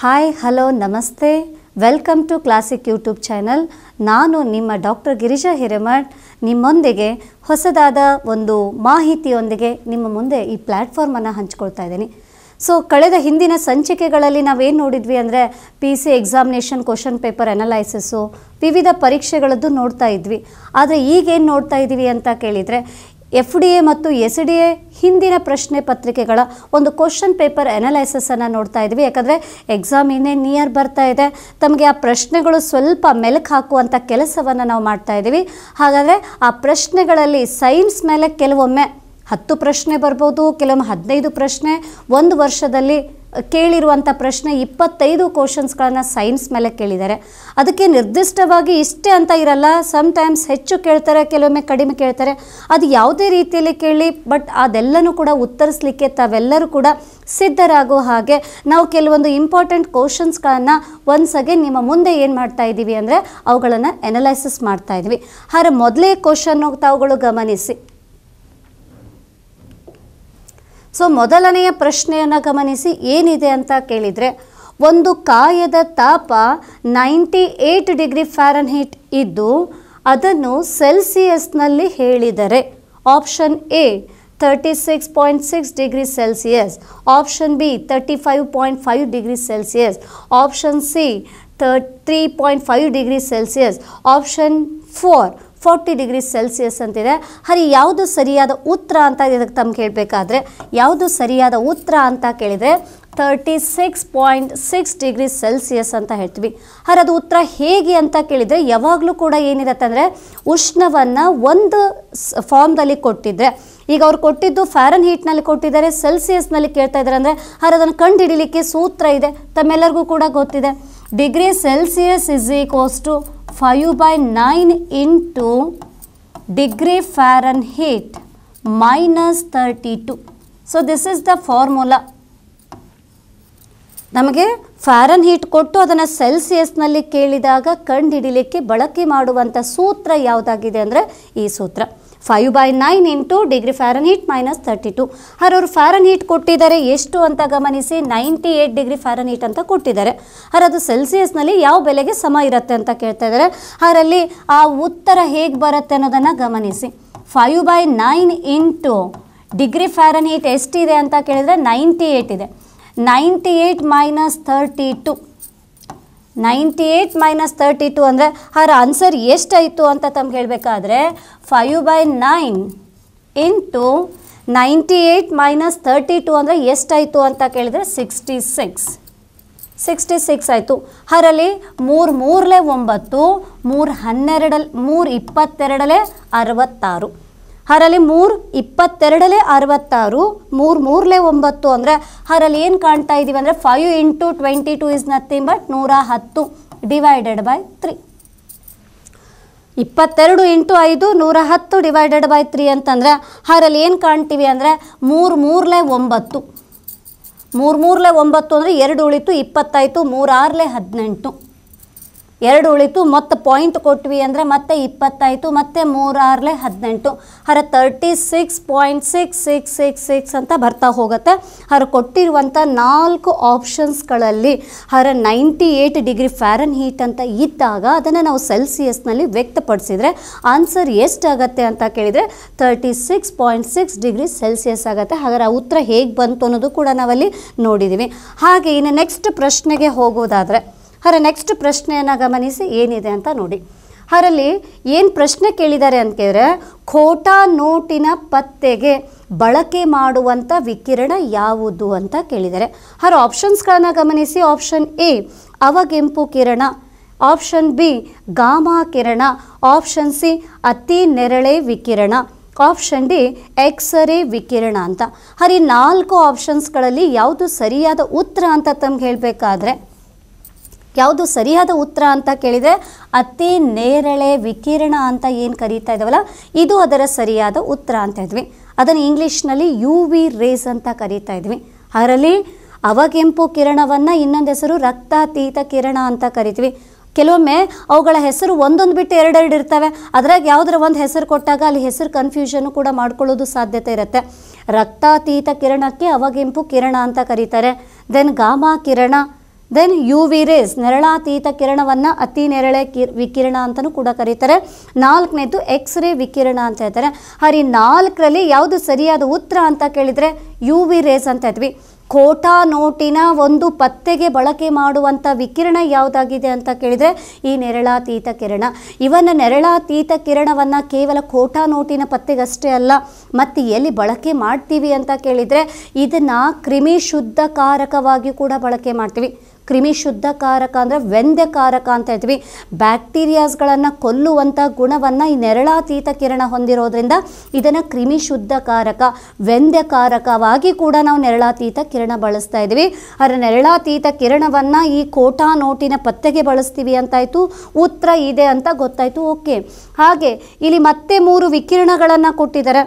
Hi hello ನಮಸ್ತೆ welcome to classic YouTube channel ನಾನು ನಿಮ್ಮ ಡಾಕ್ಟರ್ ಗಿರಿಜಾ ಹಿರೇಮಠ್ ನಿಮ್ಮೊಂದಿಗೆ ಹೊಸದಾದ ಒಂದು ಮಾಹಿತಿಯೊಂದಿಗೆ ನಿಮ್ಮ ಮುಂದೆ ಈ ಪ್ಲ್ಯಾಟ್ಫಾರ್ಮನ್ನು ಹಂಚ್ಕೊಳ್ತಾ ಇದ್ದೀನಿ ಸೊ ಕಳೆದ ಹಿಂದಿನ ಸಂಚಿಕೆಗಳಲ್ಲಿ ನಾವೇನು ನೋಡಿದ್ವಿ ಅಂದರೆ P C examination question paper analysis ವಿವಿಧ ಪರೀಕ್ಷೆಗಳದ್ದು ನೋಡ್ತಾ ಇದ್ವಿ ಆದರೆ ಈಗೇನು ನೋಡ್ತಾ ಇದ್ದೀವಿ ಅಂತ ಕೇಳಿದರೆ ಎಫ್ ಡಿ ಎ ಮತ್ತು ಎಸ್ ಡಿ ಎ ಹಿಂದಿನ ಪ್ರಶ್ನೆ ಪತ್ರಿಕೆಗಳ ಒಂದು ಕ್ವಶನ್ ಪೇಪರ್ ಅನಲೈಸಸನ್ನು ನೋಡ್ತಾ ಇದ್ವಿ ಯಾಕಂದರೆ ಎಕ್ಸಾಮ್ ಇನ್ನೇ ನಿಯರ್ ಬರ್ತಾ ಇದೆ ತಮಗೆ ಆ ಪ್ರಶ್ನೆಗಳು ಸ್ವಲ್ಪ ಮೆಲುಕು ಹಾಕುವಂಥ ಕೆಲಸವನ್ನು ನಾವು ಮಾಡ್ತಾ ಇದ್ದೀವಿ ಹಾಗಾದರೆ ಆ ಪ್ರಶ್ನೆಗಳಲ್ಲಿ ಸೈನ್ಸ್ ಮೇಲೆ ಕೆಲವೊಮ್ಮೆ ಹತ್ತು ಪ್ರಶ್ನೆ ಬರ್ಬೋದು ಕೆಲವೊಮ್ಮೆ ಹದಿನೈದು ಪ್ರಶ್ನೆ ಒಂದು ವರ್ಷದಲ್ಲಿ ಕೇಳಿರುವಂಥ ಪ್ರಶ್ನೆ ಇಪ್ಪತ್ತೈದು ಕ್ವಶನ್ಸ್ಗಳನ್ನು ಸೈನ್ಸ್ ಮೇಲೆ ಕೇಳಿದ್ದಾರೆ ಅದಕ್ಕೆ ನಿರ್ದಿಷ್ಟವಾಗಿ ಇಷ್ಟೇ ಅಂತ ಇರಲ್ಲ ಟೈಮ್ಸ್ ಹೆಚ್ಚು ಕೇಳ್ತಾರೆ ಕೆಲವೊಮ್ಮೆ ಕಡಿಮೆ ಕೇಳ್ತಾರೆ ಅದು ಯಾವುದೇ ರೀತಿಯಲ್ಲಿ ಕೇಳಿ ಬಟ್ ಅದೆಲ್ಲನೂ ಕೂಡ ಉತ್ತರಿಸಲಿಕ್ಕೆ ತಾವೆಲ್ಲರೂ ಕೂಡ ಸಿದ್ಧರಾಗೋ ಹಾಗೆ ನಾವು ಕೆಲವೊಂದು ಇಂಪಾರ್ಟೆಂಟ್ ಕ್ವಶನ್ಸ್ಗಳನ್ನು ಒನ್ಸ್ ಅಗೇನ್ ನಿಮ್ಮ ಮುಂದೆ ಏನು ಮಾಡ್ತಾ ಇದ್ದೀವಿ ಅಂದರೆ ಅವುಗಳನ್ನು ಎನಲೈಸಿಸ್ ಮಾಡ್ತಾ ಇದ್ದೀವಿ ಹಾಗೆ ಮೊದಲೇ ಕ್ವಶನ್ನು ತಾವುಗಳು ಗಮನಿಸಿ ಸೊ ಮೊದಲನೆಯ ಪ್ರಶ್ನೆಯನ್ನು ಗಮನಿಸಿ ಏನಿದೆ ಅಂತ ಕೇಳಿದರೆ ಒಂದು ಕಾಯದ ತಾಪ ninety eight degree Fahrenheit ಇದ್ದು ಅದನ್ನು ಸೆಲ್ಸಿಯಸ್ನಲ್ಲಿ ಹೇಳಿದರೆ option A thirty six point six degree Celsius option B thirty five point five degree Celsius option C thirty three point five degree Celsius option four forty degree Celsius ಅಂತಿದೆ ಹರಿ ಯಾವುದು ಸರಿಯಾದ ಉತ್ತರ ಅಂತ ಇದಕ್ಕೆ ತಮ್ಗೆ ಕೇಳಬೇಕಾದ್ರೆ ಯಾವುದು ಸರಿಯಾದ ಉತ್ತರ ಅಂತ ಕೇಳಿದರೆ thirty six point six degree Celsius ಅಂತ ಹೇಳ್ತೀವಿ ಹರ್ ಅದು ಉತ್ತರ ಹೇಗೆ ಅಂತ ಕೇಳಿದರೆ ಯಾವಾಗಲೂ ಕೂಡ ಏನಿರುತ್ತೆ ಅಂದರೆ ಉಷ್ಣವನ್ನು ಒಂದು ಫಾರ್ಮ್ದಲ್ಲಿ ಕೊಟ್ಟಿದ್ದರೆ ಈಗ ಅವ್ರು ಕೊಟ್ಟಿದ್ದು ಫ್ಯಾರನ್ ಹೀಟ್ನಲ್ಲಿ ಕೊಟ್ಟಿದ್ದಾರೆ ಸೆಲ್ಸಿಯಸ್ನಲ್ಲಿ ಕೇಳ್ತಾ ಇದ್ದಾರೆ ಅಂದರೆ ಹರದನ್ನು ಅದನ್ನು ಕಂಡು ಹಿಡಿಲಿಕ್ಕೆ ಸೂತ್ರ ಇದೆ ತಮ್ಮೆಲ್ಲರಿಗೂ ಕೂಡ ಗೊತ್ತಿದೆ degree Celsius is equals to 5 by 9 into degree Fahrenheit minus 32. So, this is the formula ನಮಗೆ ಫ್ಯಾರನ್ ಹೀಟ್ ಕೊಟ್ಟು ಅದನ್ನು ಸೆಲ್ಸಿಯಸ್ನಲ್ಲಿ ಕೇಳಿದಾಗ ಕಂಡುಹಿಡಿಲಿಕ್ಕೆ ಬಳಕೆ ಮಾಡುವಂಥ ಸೂತ್ರ ಯಾವುದಾಗಿದೆ ಅಂದರೆ ಈ ಸೂತ್ರ five by nine into degree Fahrenheit minus thirty two ಅವರು ಫ್ಯಾರನ್ ಹೀಟ್ ಕೊಟ್ಟಿದ್ದಾರೆ ಎಷ್ಟು ಅಂತ ಗಮನಿಸಿ ninety eight degree Fahrenheit ಅಂತ ಕೊಟ್ಟಿದ್ದಾರೆ ಹರ್ ಅದು ಸೆಲ್ಸಿಯಸ್ನಲ್ಲಿ ಯಾವ ಬೆಲೆಗೆ ಸಮ ಇರುತ್ತೆ ಅಂತ ಕೇಳ್ತಾ ಇದ್ದಾರೆ ಅದರಲ್ಲಿ ಆ ಉತ್ತರ ಹೇಗೆ ಬರುತ್ತೆ ಅನ್ನೋದನ್ನು ಗಮನಿಸಿ five by nine into degree Fahrenheit ಎಷ್ಟಿದೆ ಅಂತ ಕೇಳಿದರೆ ನೈಂಟಿ ಏಟ್ ಇದೆ ninety eight minus thirty two ninety eight minus thirty two ಅಂದರೆ ಅವರ ಆನ್ಸರ್ ಎಷ್ಟಾಯಿತು ಅಂತ ತಮ್ಗೆ ಹೇಳಬೇಕಾದ್ರೆ five by nine into ninety eight minus thirty two ಅಂದರೆ ಎಷ್ಟಾಯಿತು ಅಂತ ಕೇಳಿದರೆ ಸಿಕ್ಸ್ಟಿ ಸಿಕ್ಸ್ ಸಿಕ್ಸ್ಟಿ ಸಿಕ್ಸ್ ಆಯಿತು ಅದರಲ್ಲಿ ಮೂರು ಮೂರಲೇ ಒಂಬತ್ತು ಮೂರು ಹನ್ನೆರಡಲ್ಲಿ ಮೂರು ಇಪ್ಪತ್ತೆರಡಲೇ ಅರವತ್ತಾರು ಹರಲ್ಲಿ ಮೂರು ಇಪ್ಪತ್ತೆರಡಲೇ ಅರವತ್ತಾರು ಮೂರು ಮೂರಲೆ ಒಂಬತ್ತು ಅಂದರೆ ಹರಲ್ಲಿ ಏನು ಕಾಣ್ತಾ ಇದ್ದೀವಿ ಅಂದರೆ five into twenty two is nothing but ನೂರ ಹತ್ತು ಡಿವೈಡೆಡ್ ಬೈ ತ್ರೀ ಇಪ್ಪತ್ತೆರಡು ಇಂಟು ಐದು ನೂರ ಹತ್ತು ಡಿವೈಡೆಡ್ ಬೈ ತ್ರೀ ಅಂತಂದರೆ ಹರಲ್ಲಿ ಏನು ಕಾಣ್ತೀವಿ ಅಂದರೆ ಮೂರು ಮೂರಲೆ ಒಂಬತ್ತು ಮೂರು ಮೂರಲೆ ಒಂಬತ್ತು ಅಂದರೆ ಎರಡು ಉಳಿತು ಇಪ್ಪತ್ತಾಯಿತು ಮೂರಾರಲೆ ಹದಿನೆಂಟು ಎರಡು ಉಳಿತು ಮತ್ತು ಪಾಯಿಂಟ್ ಕೊಟ್ವಿ ಅಂದರೆ ಮತ್ತೆ ಇಪ್ಪತ್ತಾಯಿತು ಮತ್ತು ಮೂರಾರಲೆ ಹದಿನೆಂಟು ಹರ thirty six point six six six six ಅಂತ ಬರ್ತಾ ಹೋಗುತ್ತೆ ಹರ ಕೊಟ್ಟಿರುವಂಥ ನಾಲ್ಕು ಆಪ್ಷನ್ಸ್ಗಳಲ್ಲಿ ಹರ ninety eight degree Fahrenheit ಅಂತ ಇದ್ದಾಗ ಅದನ್ನು ನಾವು ಸೆಲ್ಸಿಯಸ್ನಲ್ಲಿ ವ್ಯಕ್ತಪಡಿಸಿದರೆ ಆನ್ಸರ್ ಎಷ್ಟಾಗತ್ತೆ ಅಂತ ಕೇಳಿದರೆ thirty six point six degree Celsius ಆಗುತ್ತೆ ಹಾಗಾದ್ರೆ ಆ ಉತ್ತರ ಹೇಗೆ ಬಂತು ಅನ್ನೋದು ಕೂಡ ನಾವಲ್ಲಿ ನೋಡಿದ್ದೀವಿ ಹಾಗೆ ಇನ್ನು ನೆಕ್ಸ್ಟ್ ಪ್ರಶ್ನೆಗೆ ಹೋಗುವುದಾದರೆ ಹರ ನೆಕ್ಸ್ಟ್ ಪ್ರಶ್ನೆಯನ್ನು ಗಮನಿಸಿ ಏನಿದೆ ಅಂತ ನೋಡಿ ಅದರಲ್ಲಿ ಏನು ಪ್ರಶ್ನೆ ಕೇಳಿದ್ದಾರೆ ಅಂತ ಕೇಳಿದ್ರೆ ಖೋಟಾ ನೋಟಿನ ಪತ್ತೆಗೆ ಬಳಕೆ ಮಾಡುವಂಥ ವಿಕಿರಣ ಯಾವುದು ಅಂತ ಕೇಳಿದ್ದಾರೆ ಹರ ಆಪ್ಷನ್ಸ್ಗಳನ್ನು ಗಮನಿಸಿ ಆಪ್ಷನ್ ಎ ಅವಗೆಂಪು ಕಿರಣ ಆಪ್ಷನ್ ಬಿ ಗಾಮಾ ಕಿರಣ ಆಪ್ಷನ್ ಸಿ ಅತಿ ನೆರಳೆ ವಿಕಿರಣ ಆಪ್ಷನ್ ಡಿ ರೇ ವಿಕಿರಣ ಅಂತ ಹರಿ ನಾಲ್ಕು ಆಪ್ಷನ್ಸ್ಗಳಲ್ಲಿ ಯಾವುದು ಸರಿಯಾದ ಉತ್ತರ ಅಂತ ತಮ್ಗೆ ಹೇಳಬೇಕಾದ್ರೆ ಯಾವುದು ಸರಿಯಾದ ಉತ್ತರ ಅಂತ ಕೇಳಿದರೆ ಅತಿ ನೇರಳೆ ವಿಕಿರಣ ಅಂತ ಏನು ಕರೀತಾ ಇದ್ದಾವಲ್ಲ ಇದು ಅದರ ಸರಿಯಾದ ಉತ್ತರ ಅಂತ ಇದ್ವಿ ಅದನ್ನು ಇಂಗ್ಲೀಷ್ನಲ್ಲಿ ಯು ವಿ ರೇಸ್ ಅಂತ ಕರೀತಾ ಇದ್ವಿ ಅದರಲ್ಲಿ ಅವಗೆಂಪು ಕಿರಣವನ್ನು ಇನ್ನೊಂದು ಹೆಸರು ರಕ್ತಾತೀತ ಕಿರಣ ಅಂತ ಕರಿತೀವಿ ಕೆಲವೊಮ್ಮೆ ಅವುಗಳ ಹೆಸರು ಒಂದೊಂದು ಬಿಟ್ಟು ಎರಡೆರಡು ಇರ್ತವೆ ಅದ್ರಾಗ ಯಾವುದರ ಒಂದು ಹೆಸರು ಕೊಟ್ಟಾಗ ಅಲ್ಲಿ ಹೆಸರು ಕನ್ಫ್ಯೂಷನ್ನು ಕೂಡ ಮಾಡ್ಕೊಳ್ಳೋದು ಸಾಧ್ಯತೆ ಇರುತ್ತೆ ರಕ್ತಾತೀತ ಕಿರಣಕ್ಕೆ ಅವಗೆಂಪು ಕಿರಣ ಅಂತ ಕರೀತಾರೆ ದೆನ್ ಗಾಮಾ ಕಿರಣ ದೆನ್ ಯು ವಿ ರೇಸ್ ನೆರಳಾತೀತ ಕಿರಣವನ್ನು ಅತಿ ನೆರಳೆ ವಿಕಿರಣ ಅಂತಲೂ ಕೂಡ ಕರೀತಾರೆ ನಾಲ್ಕನೇದು ಎಕ್ಸ್ ರೇ ವಿಕಿರಣ ಅಂತ ಹೇಳ್ತಾರೆ ಹಾಗೆ ನಾಲ್ಕರಲ್ಲಿ ಯಾವುದು ಸರಿಯಾದ ಉತ್ತರ ಅಂತ ಕೇಳಿದರೆ ಯು ವಿ ರೇಸ್ ಅಂತ ಹೇಳ್ತೀವಿ ಖೋಟಾ ನೋಟಿನ ಒಂದು ಪತ್ತೆಗೆ ಬಳಕೆ ಮಾಡುವಂಥ ವಿಕಿರಣ ಯಾವುದಾಗಿದೆ ಅಂತ ಕೇಳಿದರೆ ಈ ನೆರಳಾತೀತ ಕಿರಣ ಇವನ್ನ ನೆರಳಾತೀತ ಕಿರಣವನ್ನು ಕೇವಲ ಖೋಟಾ ನೋಟಿನ ಪತ್ತೆಗಷ್ಟೇ ಅಲ್ಲ ಮತ್ತು ಎಲ್ಲಿ ಬಳಕೆ ಮಾಡ್ತೀವಿ ಅಂತ ಕೇಳಿದರೆ ಇದನ್ನು ಕ್ರಿಮಿ ಶುದ್ಧಕಾರಕವಾಗಿಯೂ ಕೂಡ ಬಳಕೆ ಮಾಡ್ತೀವಿ ಕ್ರಿಮಿ ಶುದ್ಧಕಾರಕ ಅಂದರೆ ವೆಂದ್ಯಕಾರಕ ಅಂತ ಹೇಳ್ತೀವಿ ಬ್ಯಾಕ್ಟೀರಿಯಾಸ್ಗಳನ್ನು ಕೊಲ್ಲುವಂಥ ಗುಣವನ್ನು ಈ ನೆರಳಾತೀತ ಕಿರಣ ಹೊಂದಿರೋದ್ರಿಂದ ಇದನ್ನು ಶುದ್ಧಕಾರಕ ವೆಂದ್ಯಕಾರಕವಾಗಿ ಕೂಡ ನಾವು ನೆರಳಾತೀತ ಕಿರಣ ಬಳಸ್ತಾ ಇದ್ದೀವಿ ಆದರೆ ನೆರಳಾತೀತ ಕಿರಣವನ್ನು ಈ ಕೋಟಾ ನೋಟಿನ ಪತ್ತೆಗೆ ಬಳಸ್ತೀವಿ ಅಂತಾಯಿತು ಉತ್ತರ ಇದೆ ಅಂತ ಗೊತ್ತಾಯಿತು ಓಕೆ ಹಾಗೆ ಇಲ್ಲಿ ಮತ್ತೆ ಮೂರು ವಿಕಿರಣಗಳನ್ನು ಕೊಟ್ಟಿದ್ದಾರೆ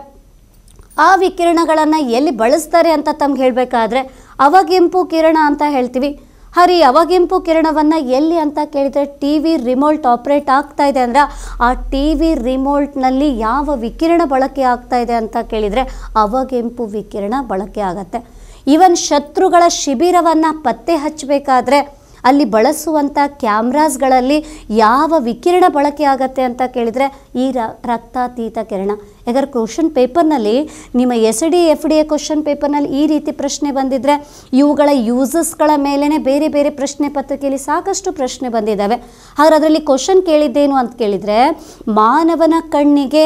ಆ ವಿಕಿರಣಗಳನ್ನು ಎಲ್ಲಿ ಬಳಸ್ತಾರೆ ಅಂತ ತಮ್ಗೆ ಹೇಳಬೇಕಾದ್ರೆ ಅವಗೆಂಪು ಕಿರಣ ಅಂತ ಹೇಳ್ತೀವಿ ಹರಿ ಅವಗೆಂಪು ಕಿರಣವನ್ನು ಎಲ್ಲಿ ಅಂತ ಕೇಳಿದರೆ ಟಿ ವಿ ರಿಮೋಲ್ಟ್ ಆಪ್ರೇಟ್ ಆಗ್ತಾ ಇದೆ ಅಂದರೆ ಆ ಟಿ ವಿ ರಿಮೋಲ್ಟ್ನಲ್ಲಿ ಯಾವ ವಿಕಿರಣ ಬಳಕೆ ಆಗ್ತಾ ಇದೆ ಅಂತ ಕೇಳಿದರೆ ಅವಗೆಂಪು ವಿಕಿರಣ ಬಳಕೆ ಆಗತ್ತೆ ಈವನ್ ಶತ್ರುಗಳ ಶಿಬಿರವನ್ನು ಪತ್ತೆ ಹಚ್ಚಬೇಕಾದ್ರೆ ಅಲ್ಲಿ ಬಳಸುವಂಥ ಕ್ಯಾಮ್ರಾಸ್ಗಳಲ್ಲಿ ಯಾವ ವಿಕಿರಣ ಬಳಕೆ ಆಗತ್ತೆ ಅಂತ ಕೇಳಿದರೆ ಈ ರಕ್ತಾತೀತ ಕಿರಣ ಯಾಕಂದ್ರೆ ಕ್ವಶನ್ ಪೇಪರ್ನಲ್ಲಿ ನಿಮ್ಮ S D F D A question ಪೇಪರ್ನಲ್ಲಿ ಈ ರೀತಿ ಪ್ರಶ್ನೆ ಬಂದಿದ್ದರೆ ಇವುಗಳ ಯೂಸಸ್ಗಳ ಮೇಲೇ ಬೇರೆ ಬೇರೆ ಪ್ರಶ್ನೆ ಪತ್ರಿಕೆಯಲ್ಲಿ ಸಾಕಷ್ಟು ಪ್ರಶ್ನೆ ಬಂದಿದ್ದಾವೆ ಹಾಗಾದ್ರೆ ಅದರಲ್ಲಿ ಕ್ವಶನ್ ಕೇಳಿದ್ದೇನು ಅಂತ ಕೇಳಿದರೆ ಮಾನವನ ಕಣ್ಣಿಗೆ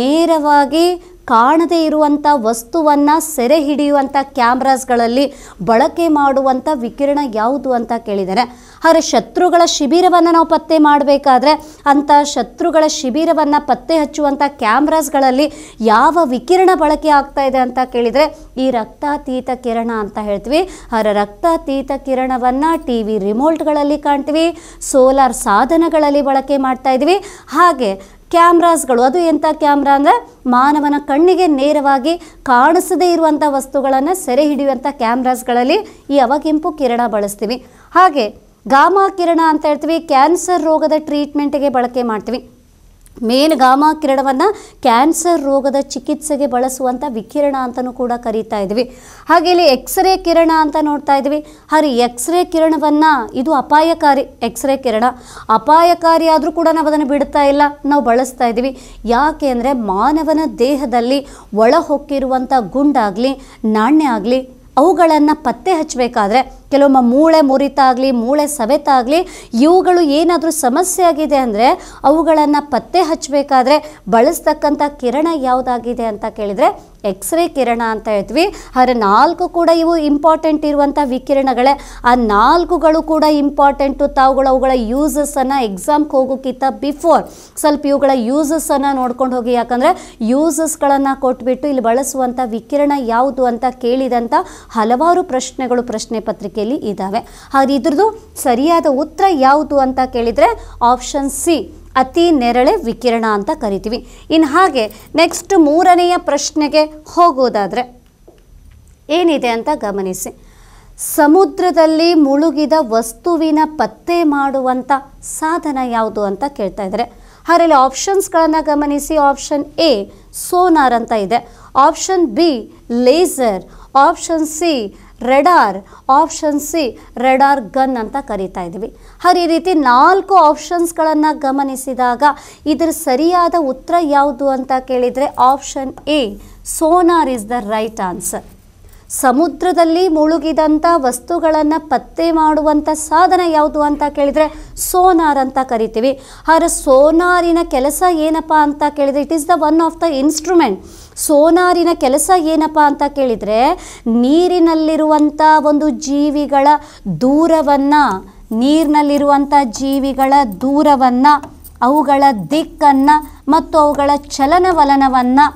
ನೇರವಾಗಿ ಕಾಣದೇ ಇರುವಂಥ ವಸ್ತುವನ್ನು ಸೆರೆ ಹಿಡಿಯುವಂಥ ಕ್ಯಾಮ್ರಾಸ್ಗಳಲ್ಲಿ ಬಳಕೆ ಮಾಡುವಂಥ ವಿಕಿರಣ ಯಾವುದು ಅಂತ ಕೇಳಿದ್ದಾರೆ ಆದರೆ ಶತ್ರುಗಳ ಶಿಬಿರವನ್ನು ನಾವು ಪತ್ತೆ ಮಾಡಬೇಕಾದ್ರೆ ಅಂಥ ಶತ್ರುಗಳ ಶಿಬಿರವನ್ನು ಪತ್ತೆ ಹಚ್ಚುವಂಥ ಕ್ಯಾಮ್ರಾಸ್ಗಳಲ್ಲಿ ಯಾವ ವಿಕಿರಣ ಬಳಕೆ ಆಗ್ತಾ ಇದೆ ಅಂತ ಕೇಳಿದರೆ ಈ ರಕ್ತಾತೀತ ಕಿರಣ ಅಂತ ಹೇಳ್ತೀವಿ ಹರ ರಕ್ತಾತೀತ ಕಿರಣವನ್ನು ಟಿ ವಿ ರಿಮೋಟ್ಗಳಲ್ಲಿ ಕಾಣ್ತೀವಿ ಸೋಲಾರ್ ಸಾಧನಗಳಲ್ಲಿ ಬಳಕೆ ಮಾಡ್ತಾ ಇದ್ದೀವಿ ಹಾಗೆ ಕ್ಯಾಮ್ರಾಸ್ಗಳು ಅದು ಎಂಥ ಕ್ಯಾಮ್ರಾ ಅಂದರೆ ಮಾನವನ ಕಣ್ಣಿಗೆ ನೇರವಾಗಿ ಕಾಣಿಸದೇ ಇರುವಂಥ ವಸ್ತುಗಳನ್ನು ಸೆರೆ ಹಿಡಿಯುವಂಥ ಕ್ಯಾಮ್ರಾಸ್ಗಳಲ್ಲಿ ಈ ಅವಗೆಂಪು ಕಿರಣ ಬಳಸ್ತೀವಿ ಹಾಗೆ ಗಾಮಾ ಕಿರಣ ಅಂತ ಹೇಳ್ತೀವಿ ಕ್ಯಾನ್ಸರ್ ರೋಗದ ಟ್ರೀಟ್ಮೆಂಟ್ಗೆ ಬಳಕೆ ಮಾಡ್ತೀವಿ ಮೇನ್ ಗಾಮಾ ಕಿರಣವನ್ನು ಕ್ಯಾನ್ಸರ್ ರೋಗದ ಚಿಕಿತ್ಸೆಗೆ ಬಳಸುವಂಥ ವಿಕಿರಣ ಅಂತಲೂ ಕೂಡ ಕರೀತಾ ಇದ್ವಿ ಹಾಗೆ ಇಲ್ಲಿ ಎಕ್ಸ್ರೇ ಕಿರಣ ಅಂತ ನೋಡ್ತಾ ಇದ್ವಿ ಹರಿ ಎಕ್ಸ್ರೇ ಕಿರಣವನ್ನು ಇದು ಅಪಾಯಕಾರಿ ಎಕ್ಸ್ರೇ ಕಿರಣ ಅಪಾಯಕಾರಿ ಆದರೂ ಕೂಡ ನಾವು ಅದನ್ನು ಬಿಡ್ತಾ ಇಲ್ಲ ನಾವು ಬಳಸ್ತಾ ಇದ್ದೀವಿ ಯಾಕೆ ಅಂದರೆ ಮಾನವನ ದೇಹದಲ್ಲಿ ಒಳಹೊಕ್ಕಿರುವಂಥ ಗುಂಡಾಗಲಿ ನಾಣ್ಯ ಆಗಲಿ ಅವುಗಳನ್ನು ಪತ್ತೆ ಹಚ್ಚಬೇಕಾದ್ರೆ ಕೆಲವೊಮ್ಮೆ ಮೂಳೆ ಮುರಿತಾಗಲಿ ಮೂಳೆ ಸವೆತಾಗಲಿ ಇವುಗಳು ಏನಾದರೂ ಸಮಸ್ಯೆ ಆಗಿದೆ ಅಂದರೆ ಅವುಗಳನ್ನು ಪತ್ತೆ ಹಚ್ಚಬೇಕಾದ್ರೆ ಬಳಸ್ತಕ್ಕಂಥ ಕಿರಣ ಯಾವುದಾಗಿದೆ ಅಂತ ಕೇಳಿದರೆ ಎಕ್ಸ್ರೇ ಕಿರಣ ಅಂತ ಹೇಳ್ತೀವಿ ಆದರೆ ನಾಲ್ಕು ಕೂಡ ಇವು ಇಂಪಾರ್ಟೆಂಟ್ ಇರುವಂಥ ವಿಕಿರಣಗಳೇ ಆ ನಾಲ್ಕುಗಳು ಕೂಡ ಇಂಪಾರ್ಟೆಂಟು ತಾವುಗಳು ಅವುಗಳ ಯೂಸಸನ್ನು ಎಕ್ಸಾಮ್ಗೆ ಹೋಗೋಕ್ಕಿಂತ ಬಿಫೋರ್ ಸ್ವಲ್ಪ ಇವುಗಳ ಯೂಸಸನ್ನು ನೋಡ್ಕೊಂಡು ಹೋಗಿ ಯಾಕಂದರೆ ಯೂಸಸ್ಗಳನ್ನು ಕೊಟ್ಬಿಟ್ಟು ಇಲ್ಲಿ ಬಳಸುವಂಥ ವಿಕಿರಣ ಯಾವುದು ಅಂತ ಕೇಳಿದಂಥ ಹಲವಾರು ಪ್ರಶ್ನೆಗಳು ಪ್ರಶ್ನೆ ಪತ್ರಿಕೆ ಸಂಖ್ಯೆಯಲ್ಲಿ ಇದ್ದಾವೆ ಹಾಗೆ ಇದ್ರದ್ದು ಸರಿಯಾದ ಉತ್ತರ ಯಾವುದು ಅಂತ ಕೇಳಿದರೆ ಆಪ್ಷನ್ ಸಿ ಅತಿ ನೆರಳೆ ವಿಕಿರಣ ಅಂತ ಕರಿತೀವಿ ಇನ್ನು ಹಾಗೆ ನೆಕ್ಸ್ಟ್ ಮೂರನೆಯ ಪ್ರಶ್ನೆಗೆ ಹೋಗೋದಾದರೆ ಏನಿದೆ ಅಂತ ಗಮನಿಸಿ ಸಮುದ್ರದಲ್ಲಿ ಮುಳುಗಿದ ವಸ್ತುವಿನ ಪತ್ತೆ ಮಾಡುವಂಥ ಸಾಧನ ಯಾವುದು ಅಂತ ಕೇಳ್ತಾ ಇದ್ದಾರೆ ಹಾಗಲ್ಲಿ ಆಪ್ಷನ್ಸ್ಗಳನ್ನು ಗಮನಿಸಿ ಆಪ್ಷನ್ ಎ ಸೋನಾರ್ ಅಂತ ಇದೆ option B laser option C radar option C radar gun ಅಂತ ಕರಿತಾ ಇದ್ದೀವಿ ಹಾಗೆ ಈ ರೀತಿ ನಾಲ್ಕು ಆಪ್ಷನ್ಸ್ಗಳನ್ನು ಗಮನಿಸಿದಾಗ ಇದರ ಸರಿಯಾದ ಉತ್ತರ ಯಾವುದು ಅಂತ ಕೇಳಿದರೆ option A sonar is the right answer ಸಮುದ್ರದಲ್ಲಿ ಮುಳುಗಿದಂಥ ವಸ್ತುಗಳನ್ನು ಪತ್ತೆ ಮಾಡುವಂಥ ಸಾಧನ ಯಾವುದು ಅಂತ ಕೇಳಿದರೆ ಸೋನಾರ್ ಅಂತ ಕರಿತೀವಿ ಆದರೆ ಸೋನಾರಿನ ಕೆಲಸ ಏನಪ್ಪ ಅಂತ ಕೇಳಿದರೆ it is the one of the instrument ಸೋನಾರಿನ ಕೆಲಸ ಏನಪ್ಪ ಅಂತ ಕೇಳಿದರೆ ನೀರಿನಲ್ಲಿರುವಂಥ ಒಂದು ಜೀವಿಗಳ ದೂರವನ್ನು ನೀರಿನಲ್ಲಿರುವಂಥ ಜೀವಿಗಳ ದೂರವನ್ನು ಅವುಗಳ ದಿಕ್ಕನ್ನು ಮತ್ತು ಅವುಗಳ ಚಲನವಲನವನ್ನು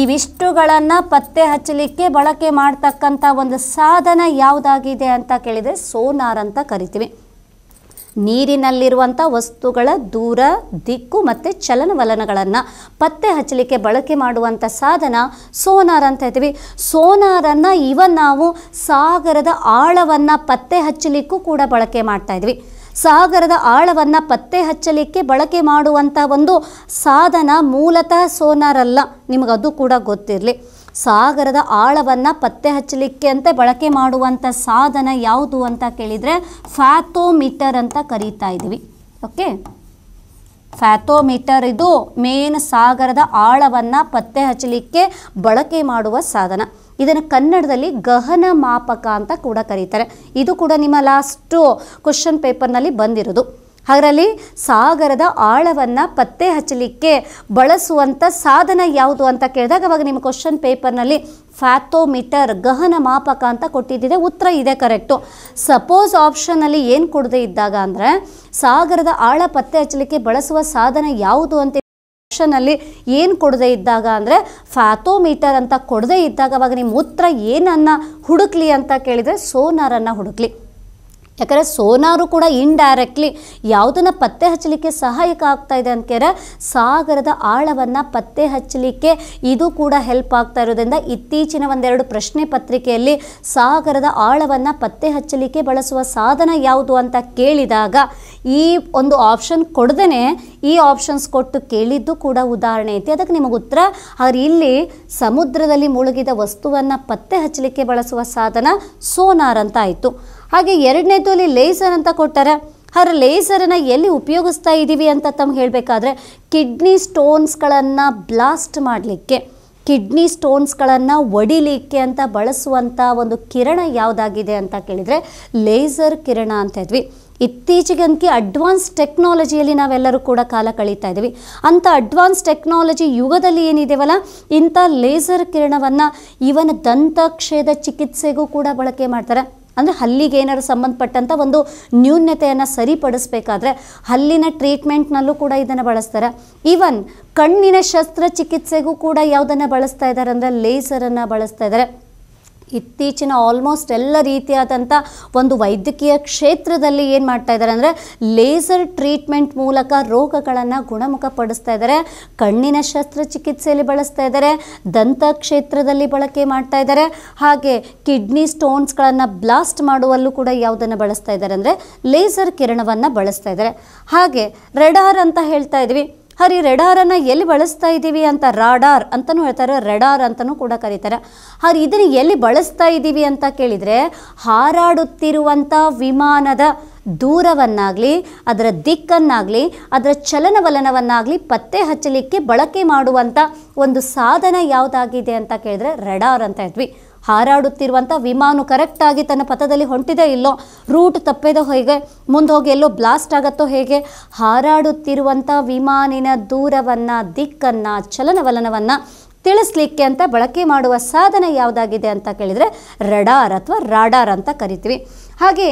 ಇವಿಷ್ಟುಗಳನ್ನು ಪತ್ತೆ ಹಚ್ಚಲಿಕ್ಕೆ ಬಳಕೆ ಮಾಡ್ತಕ್ಕಂಥ ಒಂದು ಸಾಧನ ಯಾವುದಾಗಿದೆ ಅಂತ ಕೇಳಿದರೆ ಸೋನಾರ್ ಅಂತ ಕರಿತೀವಿ ನೀರಿನಲ್ಲಿರುವಂಥ ವಸ್ತುಗಳ ದೂರ ದಿಕ್ಕು ಮತ್ತು ಚಲನವಲನಗಳನ್ನು ಪತ್ತೆ ಹಚ್ಚಲಿಕ್ಕೆ ಬಳಕೆ ಮಾಡುವಂಥ ಸಾಧನ ಸೋನಾರ್ ಅಂತ ಹೇಳ್ತೀವಿ ಸೋನಾರನ್ನು ಇವನ್ ನಾವು ಸಾಗರದ ಆಳವನ್ನು ಪತ್ತೆ ಹಚ್ಚಲಿಕ್ಕೂ ಕೂಡ ಬಳಕೆ ಮಾಡ್ತಾ ಇದ್ವಿ ಸಾಗರದ ಆಳವನ್ನು ಪತ್ತೆ ಹಚ್ಚಲಿಕ್ಕೆ ಬಳಕೆ ಮಾಡುವಂಥ ಒಂದು ಸಾಧನ ಮೂಲತಃ ಸೋನಾರ್ ಅಲ್ಲ ನಿಮಗದು ಕೂಡ ಗೊತ್ತಿರಲಿ ಸಾಗರದ ಆಳವನ್ನು ಪತ್ತೆ ಹಚ್ಚಲಿಕ್ಕೆ ಅಂತ ಬಳಕೆ ಮಾಡುವಂಥ ಸಾಧನ ಯಾವುದು ಅಂತ ಕೇಳಿದರೆ ಫ್ಯಾಥೋಮೀಟರ್ ಅಂತ ಕರೀತಾ ಇದೀವಿ ಓಕೆ ಫ್ಯಾಥೋಮೀಟರ್ ಇದು ಮೇನ್ ಸಾಗರದ ಆಳವನ್ನು ಪತ್ತೆ ಹಚ್ಚಲಿಕ್ಕೆ ಬಳಕೆ ಮಾಡುವ ಸಾಧನ ಇದನ್ನು ಕನ್ನಡದಲ್ಲಿ ಗಹನ ಮಾಪಕ ಅಂತ ಕೂಡ ಕರೀತಾರೆ ಇದು ಕೂಡ ನಿಮ್ಮ ಲಾಸ್ಟು ಕ್ವಶನ್ ಪೇಪರ್ನಲ್ಲಿ ಬಂದಿರೋದು ಅದರಲ್ಲಿ ಸಾಗರದ ಆಳವನ್ನು ಪತ್ತೆ ಹಚ್ಚಲಿಕ್ಕೆ ಬಳಸುವಂಥ ಸಾಧನ ಯಾವುದು ಅಂತ ಕೇಳಿದಾಗ ಅವಾಗ ನಿಮ್ಮ ಕ್ವಶನ್ ಪೇಪರ್ನಲ್ಲಿ ಫ್ಯಾಥೋಮೀಟರ್ ಗಹನ ಮಾಪಕ ಅಂತ ಕೊಟ್ಟಿದ್ದಿದೆ ಉತ್ತರ ಇದೆ ಕರೆಕ್ಟು ಸಪೋಸ್ ಆಪ್ಷನಲ್ಲಿ ಏನು ಕೊಡದೆ ಇದ್ದಾಗ ಅಂದರೆ ಸಾಗರದ ಆಳ ಪತ್ತೆ ಹಚ್ಚಲಿಕ್ಕೆ ಬಳಸುವ ಸಾಧನ ಯಾವುದು ಅಂತ ನಲ್ಲಿ ಏನು ಕೊಡದೆ ಇದ್ದಾಗ ಅಂದರೆ ಫ್ಯಾಥೋಮೀಟರ್ ಅಂತ ಕೊಡದೆ ಇದ್ದಾಗ ಅವಾಗ ನಿಮ್ಮ ಮೂತ್ರ ಏನನ್ನ ಹುಡುಕ್ಲಿ ಅಂತ ಕೇಳಿದರೆ ಸೋನಾರನ್ನು ಹುಡುಕ್ಲಿ ಯಾಕಂದರೆ ಸೋನಾರು ಕೂಡ ಇಂಡೈರೆಕ್ಟ್ಲಿ ಯಾವುದನ್ನು ಪತ್ತೆ ಹಚ್ಚಲಿಕ್ಕೆ ಸಹಾಯಕ ಆಗ್ತಾ ಇದೆ ಅಂತ ಕೇಳಿದ್ರೆ ಸಾಗರದ ಆಳವನ್ನು ಪತ್ತೆ ಹಚ್ಚಲಿಕ್ಕೆ ಇದು ಕೂಡ ಹೆಲ್ಪ್ ಆಗ್ತಾ ಇರೋದ್ರಿಂದ ಇತ್ತೀಚಿನ ಒಂದೆರಡು ಪ್ರಶ್ನೆ ಪತ್ರಿಕೆಯಲ್ಲಿ ಸಾಗರದ ಆಳವನ್ನು ಪತ್ತೆ ಹಚ್ಚಲಿಕ್ಕೆ ಬಳಸುವ ಸಾಧನ ಯಾವುದು ಅಂತ ಕೇಳಿದಾಗ ಈ ಒಂದು ಆಪ್ಷನ್ ಕೊಡ್ದೇ ಈ ಆಪ್ಷನ್ಸ್ ಕೊಟ್ಟು ಕೇಳಿದ್ದು ಕೂಡ ಉದಾಹರಣೆ ಐತಿ ಅದಕ್ಕೆ ನಿಮಗೆ ಉತ್ತರ ಆದರೆ ಇಲ್ಲಿ ಸಮುದ್ರದಲ್ಲಿ ಮುಳುಗಿದ ವಸ್ತುವನ್ನು ಪತ್ತೆ ಹಚ್ಚಲಿಕ್ಕೆ ಬಳಸುವ ಸಾಧನ ಸೋನಾರ್ ಅಂತ ಆಯಿತು ಹಾಗೆ ಎರಡನೇದು ಅಲ್ಲಿ ಲೇಸರ್ ಅಂತ ಕೊಟ್ಟಾರೆ ಅದರ ಲೇಸರನ್ನು ಎಲ್ಲಿ ಉಪಯೋಗಿಸ್ತಾ ಇದ್ದೀವಿ ಅಂತ ತಮ್ಗೆ ಹೇಳಬೇಕಾದ್ರೆ ಕಿಡ್ನಿ ಸ್ಟೋನ್ಸ್ಗಳನ್ನು ಬ್ಲಾಸ್ಟ್ ಮಾಡಲಿಕ್ಕೆ ಕಿಡ್ನಿ ಸ್ಟೋನ್ಸ್ಗಳನ್ನು ಒಡಿಲಿಕ್ಕೆ ಅಂತ ಬಳಸುವಂಥ ಒಂದು ಕಿರಣ ಯಾವುದಾಗಿದೆ ಅಂತ ಕೇಳಿದರೆ ಲೇಸರ್ ಕಿರಣ ಅಂತ ಇದ್ವಿ ಇತ್ತೀಚೆಗಂತೂ ಅಡ್ವಾನ್ಸ್ ಟೆಕ್ನಾಲಜಿಯಲ್ಲಿ ನಾವೆಲ್ಲರೂ ಕೂಡ ಕಾಲ ಕಳೀತಾ ಇದ್ದೀವಿ ಅಂಥ ಅಡ್ವಾನ್ಸ್ ಟೆಕ್ನಾಲಜಿ ಯುಗದಲ್ಲಿ ಏನಿದೆವಲ್ಲ ಇಂಥ ಲೇಸರ್ ಕಿರಣವನ್ನು ಇವನ ದಂತಕ್ಷಯದ ಚಿಕಿತ್ಸೆಗೂ ಕೂಡ ಬಳಕೆ ಮಾಡ್ತಾರೆ ಅಂದರೆ ಹಲ್ಲಿಗೆ ಏನಾದ್ರು ಸಂಬಂಧಪಟ್ಟಂಥ ಒಂದು ನ್ಯೂನ್ಯತೆಯನ್ನು ಸರಿಪಡಿಸಬೇಕಾದ್ರೆ ಹಲ್ಲಿನ ಟ್ರೀಟ್ಮೆಂಟ್ನಲ್ಲೂ ಕೂಡ ಇದನ್ನು ಬಳಸ್ತಾರೆ ಈವನ್ ಕಣ್ಣಿನ ಶಸ್ತ್ರಚಿಕಿತ್ಸೆಗೂ ಕೂಡ ಯಾವುದನ್ನು ಬಳಸ್ತಾ ಇದ್ದಾರೆ ಅಂದರೆ ಲೇಸರನ್ನು ಬಳಸ್ತಾ ಇದ್ದಾರೆ ಇತ್ತೀಚಿನ ಆಲ್ಮೋಸ್ಟ್ ಎಲ್ಲ ರೀತಿಯಾದಂಥ ಒಂದು ವೈದ್ಯಕೀಯ ಕ್ಷೇತ್ರದಲ್ಲಿ ಏನು ಮಾಡ್ತಾ ಇದ್ದಾರೆ ಅಂದರೆ ಲೇಸರ್ ಟ್ರೀಟ್ಮೆಂಟ್ ಮೂಲಕ ರೋಗಗಳನ್ನು ಗುಣಮುಖ ಪಡಿಸ್ತಾ ಇದ್ದಾರೆ ಕಣ್ಣಿನ ಶಸ್ತ್ರಚಿಕಿತ್ಸೆಯಲ್ಲಿ ಬಳಸ್ತಾ ಇದ್ದಾರೆ ದಂತ ಕ್ಷೇತ್ರದಲ್ಲಿ ಬಳಕೆ ಮಾಡ್ತಾ ಇದ್ದಾರೆ ಹಾಗೆ ಕಿಡ್ನಿ ಸ್ಟೋನ್ಸ್ಗಳನ್ನು ಬ್ಲಾಸ್ಟ್ ಮಾಡುವಲ್ಲೂ ಕೂಡ ಯಾವುದನ್ನು ಬಳಸ್ತಾ ಇದ್ದಾರೆ ಅಂದರೆ ಲೇಸರ್ ಕಿರಣವನ್ನು ಬಳಸ್ತಾ ಇದ್ದಾರೆ ಹಾಗೆ ರೆಡಾರ್ ಅಂತ ಹೇಳ್ತಾ ಇದ್ವಿ ಹರಿ ರೆಡಾರನ್ನು ಎಲ್ಲಿ ಬಳಸ್ತಾ ಇದ್ದೀವಿ ಅಂತ ರಾಡಾರ್ ಅಂತಲೂ ಹೇಳ್ತಾರೆ ರೆಡಾರ್ ಅಂತಲೂ ಕೂಡ ಕರೀತಾರೆ ಹರಿ ಇದನ್ನು ಎಲ್ಲಿ ಬಳಸ್ತಾ ಇದ್ದೀವಿ ಅಂತ ಕೇಳಿದರೆ ಹಾರಾಡುತ್ತಿರುವಂಥ ವಿಮಾನದ ದೂರವನ್ನಾಗಲಿ ಅದರ ದಿಕ್ಕನ್ನಾಗಲಿ ಅದರ ಚಲನವಲನವನ್ನಾಗಲಿ ಪತ್ತೆ ಹಚ್ಚಲಿಕ್ಕೆ ಬಳಕೆ ಮಾಡುವಂಥ ಒಂದು ಸಾಧನ ಯಾವುದಾಗಿದೆ ಅಂತ ಕೇಳಿದ್ರೆ ರೆಡಾರ್ ಅಂತ ಇದ್ವಿ ಹಾರಾಡುತ್ತಿರುವಂಥ ವಿಮಾನು ಕರೆಕ್ಟಾಗಿ ತನ್ನ ಪಥದಲ್ಲಿ ಹೊಂಟಿದೆ ಇಲ್ಲೋ ರೂಟ್ ತಪ್ಪೇದೋ ಹೇಗೆ ಮುಂದೆ ಹೋಗಿ ಎಲ್ಲೋ ಬ್ಲಾಸ್ಟ್ ಆಗತ್ತೋ ಹೇಗೆ ಹಾರಾಡುತ್ತಿರುವಂಥ ವಿಮಾನಿನ ದೂರವನ್ನು ದಿಕ್ಕನ್ನು ಚಲನವಲನವನ್ನು ತಿಳಿಸ್ಲಿಕ್ಕೆ ಅಂತ ಬಳಕೆ ಮಾಡುವ ಸಾಧನ ಯಾವುದಾಗಿದೆ ಅಂತ ಕೇಳಿದರೆ ರಡಾರ್ ಅಥವಾ ರಾಡಾರ್ ಅಂತ ಕರಿತೀವಿ ಹಾಗೆ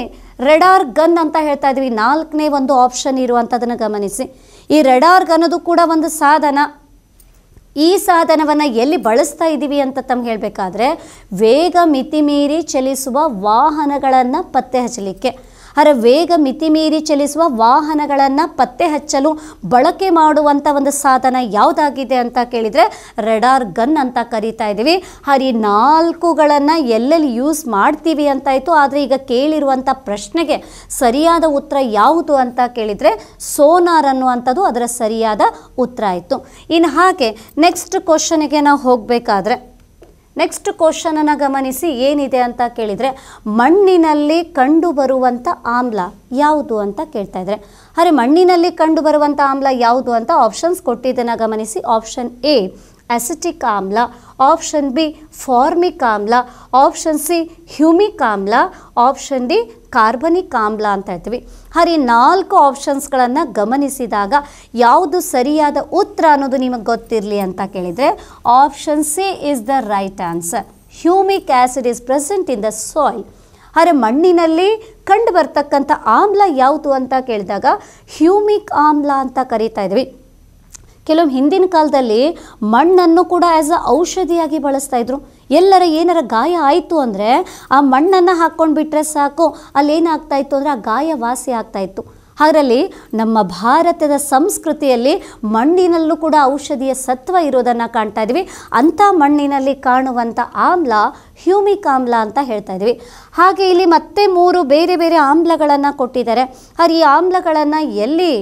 ರೆಡಾರ್ ಗನ್ ಅಂತ ಹೇಳ್ತಾ ಇದ್ವಿ ನಾಲ್ಕನೇ ಒಂದು ಆಪ್ಷನ್ ಇರುವಂಥದ್ದನ್ನು ಗಮನಿಸಿ ಈ ರೆಡಾರ್ ಗನ್ನದು ಕೂಡ ಒಂದು ಸಾಧನ ಈ ಸಾಧನವನ್ನು ಎಲ್ಲಿ ಬಳಸ್ತಾ ಇದ್ದೀವಿ ಅಂತ ತಮ್ಗೆ ಹೇಳಬೇಕಾದ್ರೆ ವೇಗ ಮಿತಿ ಮೀರಿ ಚಲಿಸುವ ವಾಹನಗಳನ್ನು ಪತ್ತೆ ಹಚ್ಚಲಿಕ್ಕೆ ಅದರ ವೇಗ ಮಿತಿಮೀರಿ ಚಲಿಸುವ ವಾಹನಗಳನ್ನು ಪತ್ತೆ ಹಚ್ಚಲು ಬಳಕೆ ಮಾಡುವಂಥ ಒಂದು ಸಾಧನ ಯಾವುದಾಗಿದೆ ಅಂತ ಕೇಳಿದರೆ ರೆಡಾರ್ ಗನ್ ಅಂತ ಕರೀತಾ ಇದ್ದೀವಿ ಹರಿ ನಾಲ್ಕುಗಳನ್ನು ಎಲ್ಲೆಲ್ಲಿ ಯೂಸ್ ಮಾಡ್ತೀವಿ ಅಂತ ಇತ್ತು ಆದರೆ ಈಗ ಕೇಳಿರುವಂಥ ಪ್ರಶ್ನೆಗೆ ಸರಿಯಾದ ಉತ್ತರ ಯಾವುದು ಅಂತ ಕೇಳಿದರೆ ಸೋನಾರ್ ಅನ್ನುವಂಥದ್ದು ಅದರ ಸರಿಯಾದ ಉತ್ತರ ಆಯಿತು ಇನ್ನು ಹಾಗೆ ನೆಕ್ಸ್ಟ್ ಕ್ವಶನಿಗೆ ನಾವು ಹೋಗಬೇಕಾದ್ರೆ ನೆಕ್ಸ್ಟ್ ಕ್ವಶನನ್ನು ಗಮನಿಸಿ ಏನಿದೆ ಅಂತ ಕೇಳಿದರೆ ಮಣ್ಣಿನಲ್ಲಿ ಕಂಡುಬರುವಂಥ ಆಮ್ಲ ಯಾವುದು ಅಂತ ಕೇಳ್ತಾ ಇದ್ದಾರೆ ಅರೆ ಮಣ್ಣಿನಲ್ಲಿ ಕಂಡುಬರುವಂಥ ಆಮ್ಲ ಯಾವುದು ಅಂತ ಆಪ್ಷನ್ಸ್ ಕೊಟ್ಟಿದ್ದನ್ನು ಗಮನಿಸಿ ಆಪ್ಷನ್ ಎ ಅಸಿಟಿಕ್ ಆಮ್ಲ ಆಪ್ಷನ್ ಬಿ ಫಾರ್ಮಿಕ್ ಆಮ್ಲ ಆಪ್ಷನ್ ಸಿ ಹ್ಯೂಮಿಕ್ ಆಮ್ಲ ಆಪ್ಷನ್ ಡಿ ಕಾರ್ಬನಿಕ್ ಆಮ್ಲ ಅಂತ ಹೇಳ್ತೀವಿ ಹರಿ ನಾಲ್ಕು ಆಪ್ಷನ್ಸ್ಗಳನ್ನು ಗಮನಿಸಿದಾಗ ಯಾವುದು ಸರಿಯಾದ ಉತ್ತರ ಅನ್ನೋದು ನಿಮಗೆ ಗೊತ್ತಿರಲಿ ಅಂತ ಕೇಳಿದರೆ option C is the right answer humic acid is present in the soil ಆದರೆ ಮಣ್ಣಿನಲ್ಲಿ ಕಂಡು ಬರ್ತಕ್ಕಂಥ ಆಮ್ಲ ಯಾವುದು ಅಂತ ಕೇಳಿದಾಗ ಹ್ಯೂಮಿಕ್ ಆಮ್ಲ ಅಂತ ಕರಿತಾ ಇದ್ವಿ ಕೆಲವು ಹಿಂದಿನ ಕಾಲದಲ್ಲಿ ಮಣ್ಣನ್ನು ಕೂಡ ಆ್ಯಸ್ ಅ ಔಷಧಿಯಾಗಿ ಬಳಸ್ತಾ ಇದ್ರು ಎಲ್ಲರ ಏನಾರ ಗಾಯ ಆಯಿತು ಅಂದರೆ ಆ ಮಣ್ಣನ್ನು ಹಾಕ್ಕೊಂಡು ಬಿಟ್ಟರೆ ಸಾಕು ಅಲ್ಲಿ ಏನಾಗ್ತಾ ಇತ್ತು ಅಂದರೆ ಆ ಗಾಯ ವಾಸಿ ಆಗ್ತಾ ಇತ್ತು ಅದರಲ್ಲಿ ನಮ್ಮ ಭಾರತದ ಸಂಸ್ಕೃತಿಯಲ್ಲಿ ಮಣ್ಣಿನಲ್ಲೂ ಕೂಡ ಔಷಧಿಯ ಸತ್ವ ಇರೋದನ್ನು ಕಾಣ್ತಾ ಇದ್ವಿ ಅಂಥ ಮಣ್ಣಿನಲ್ಲಿ ಕಾಣುವಂಥ ಆಮ್ಲ ಹ್ಯೂಮಿಕ್ ಆಮ್ಲ ಅಂತ ಹೇಳ್ತಾ ಇದ್ವಿ ಹಾಗೆ ಇಲ್ಲಿ ಮತ್ತೆ ಮೂರು ಬೇರೆ ಬೇರೆ ಆಮ್ಲಗಳನ್ನು ಕೊಟ್ಟಿದ್ದಾರೆ ಆದರೆ ಈ ಆಮ್ಲಗಳನ್ನು ಎಲ್ಲಿ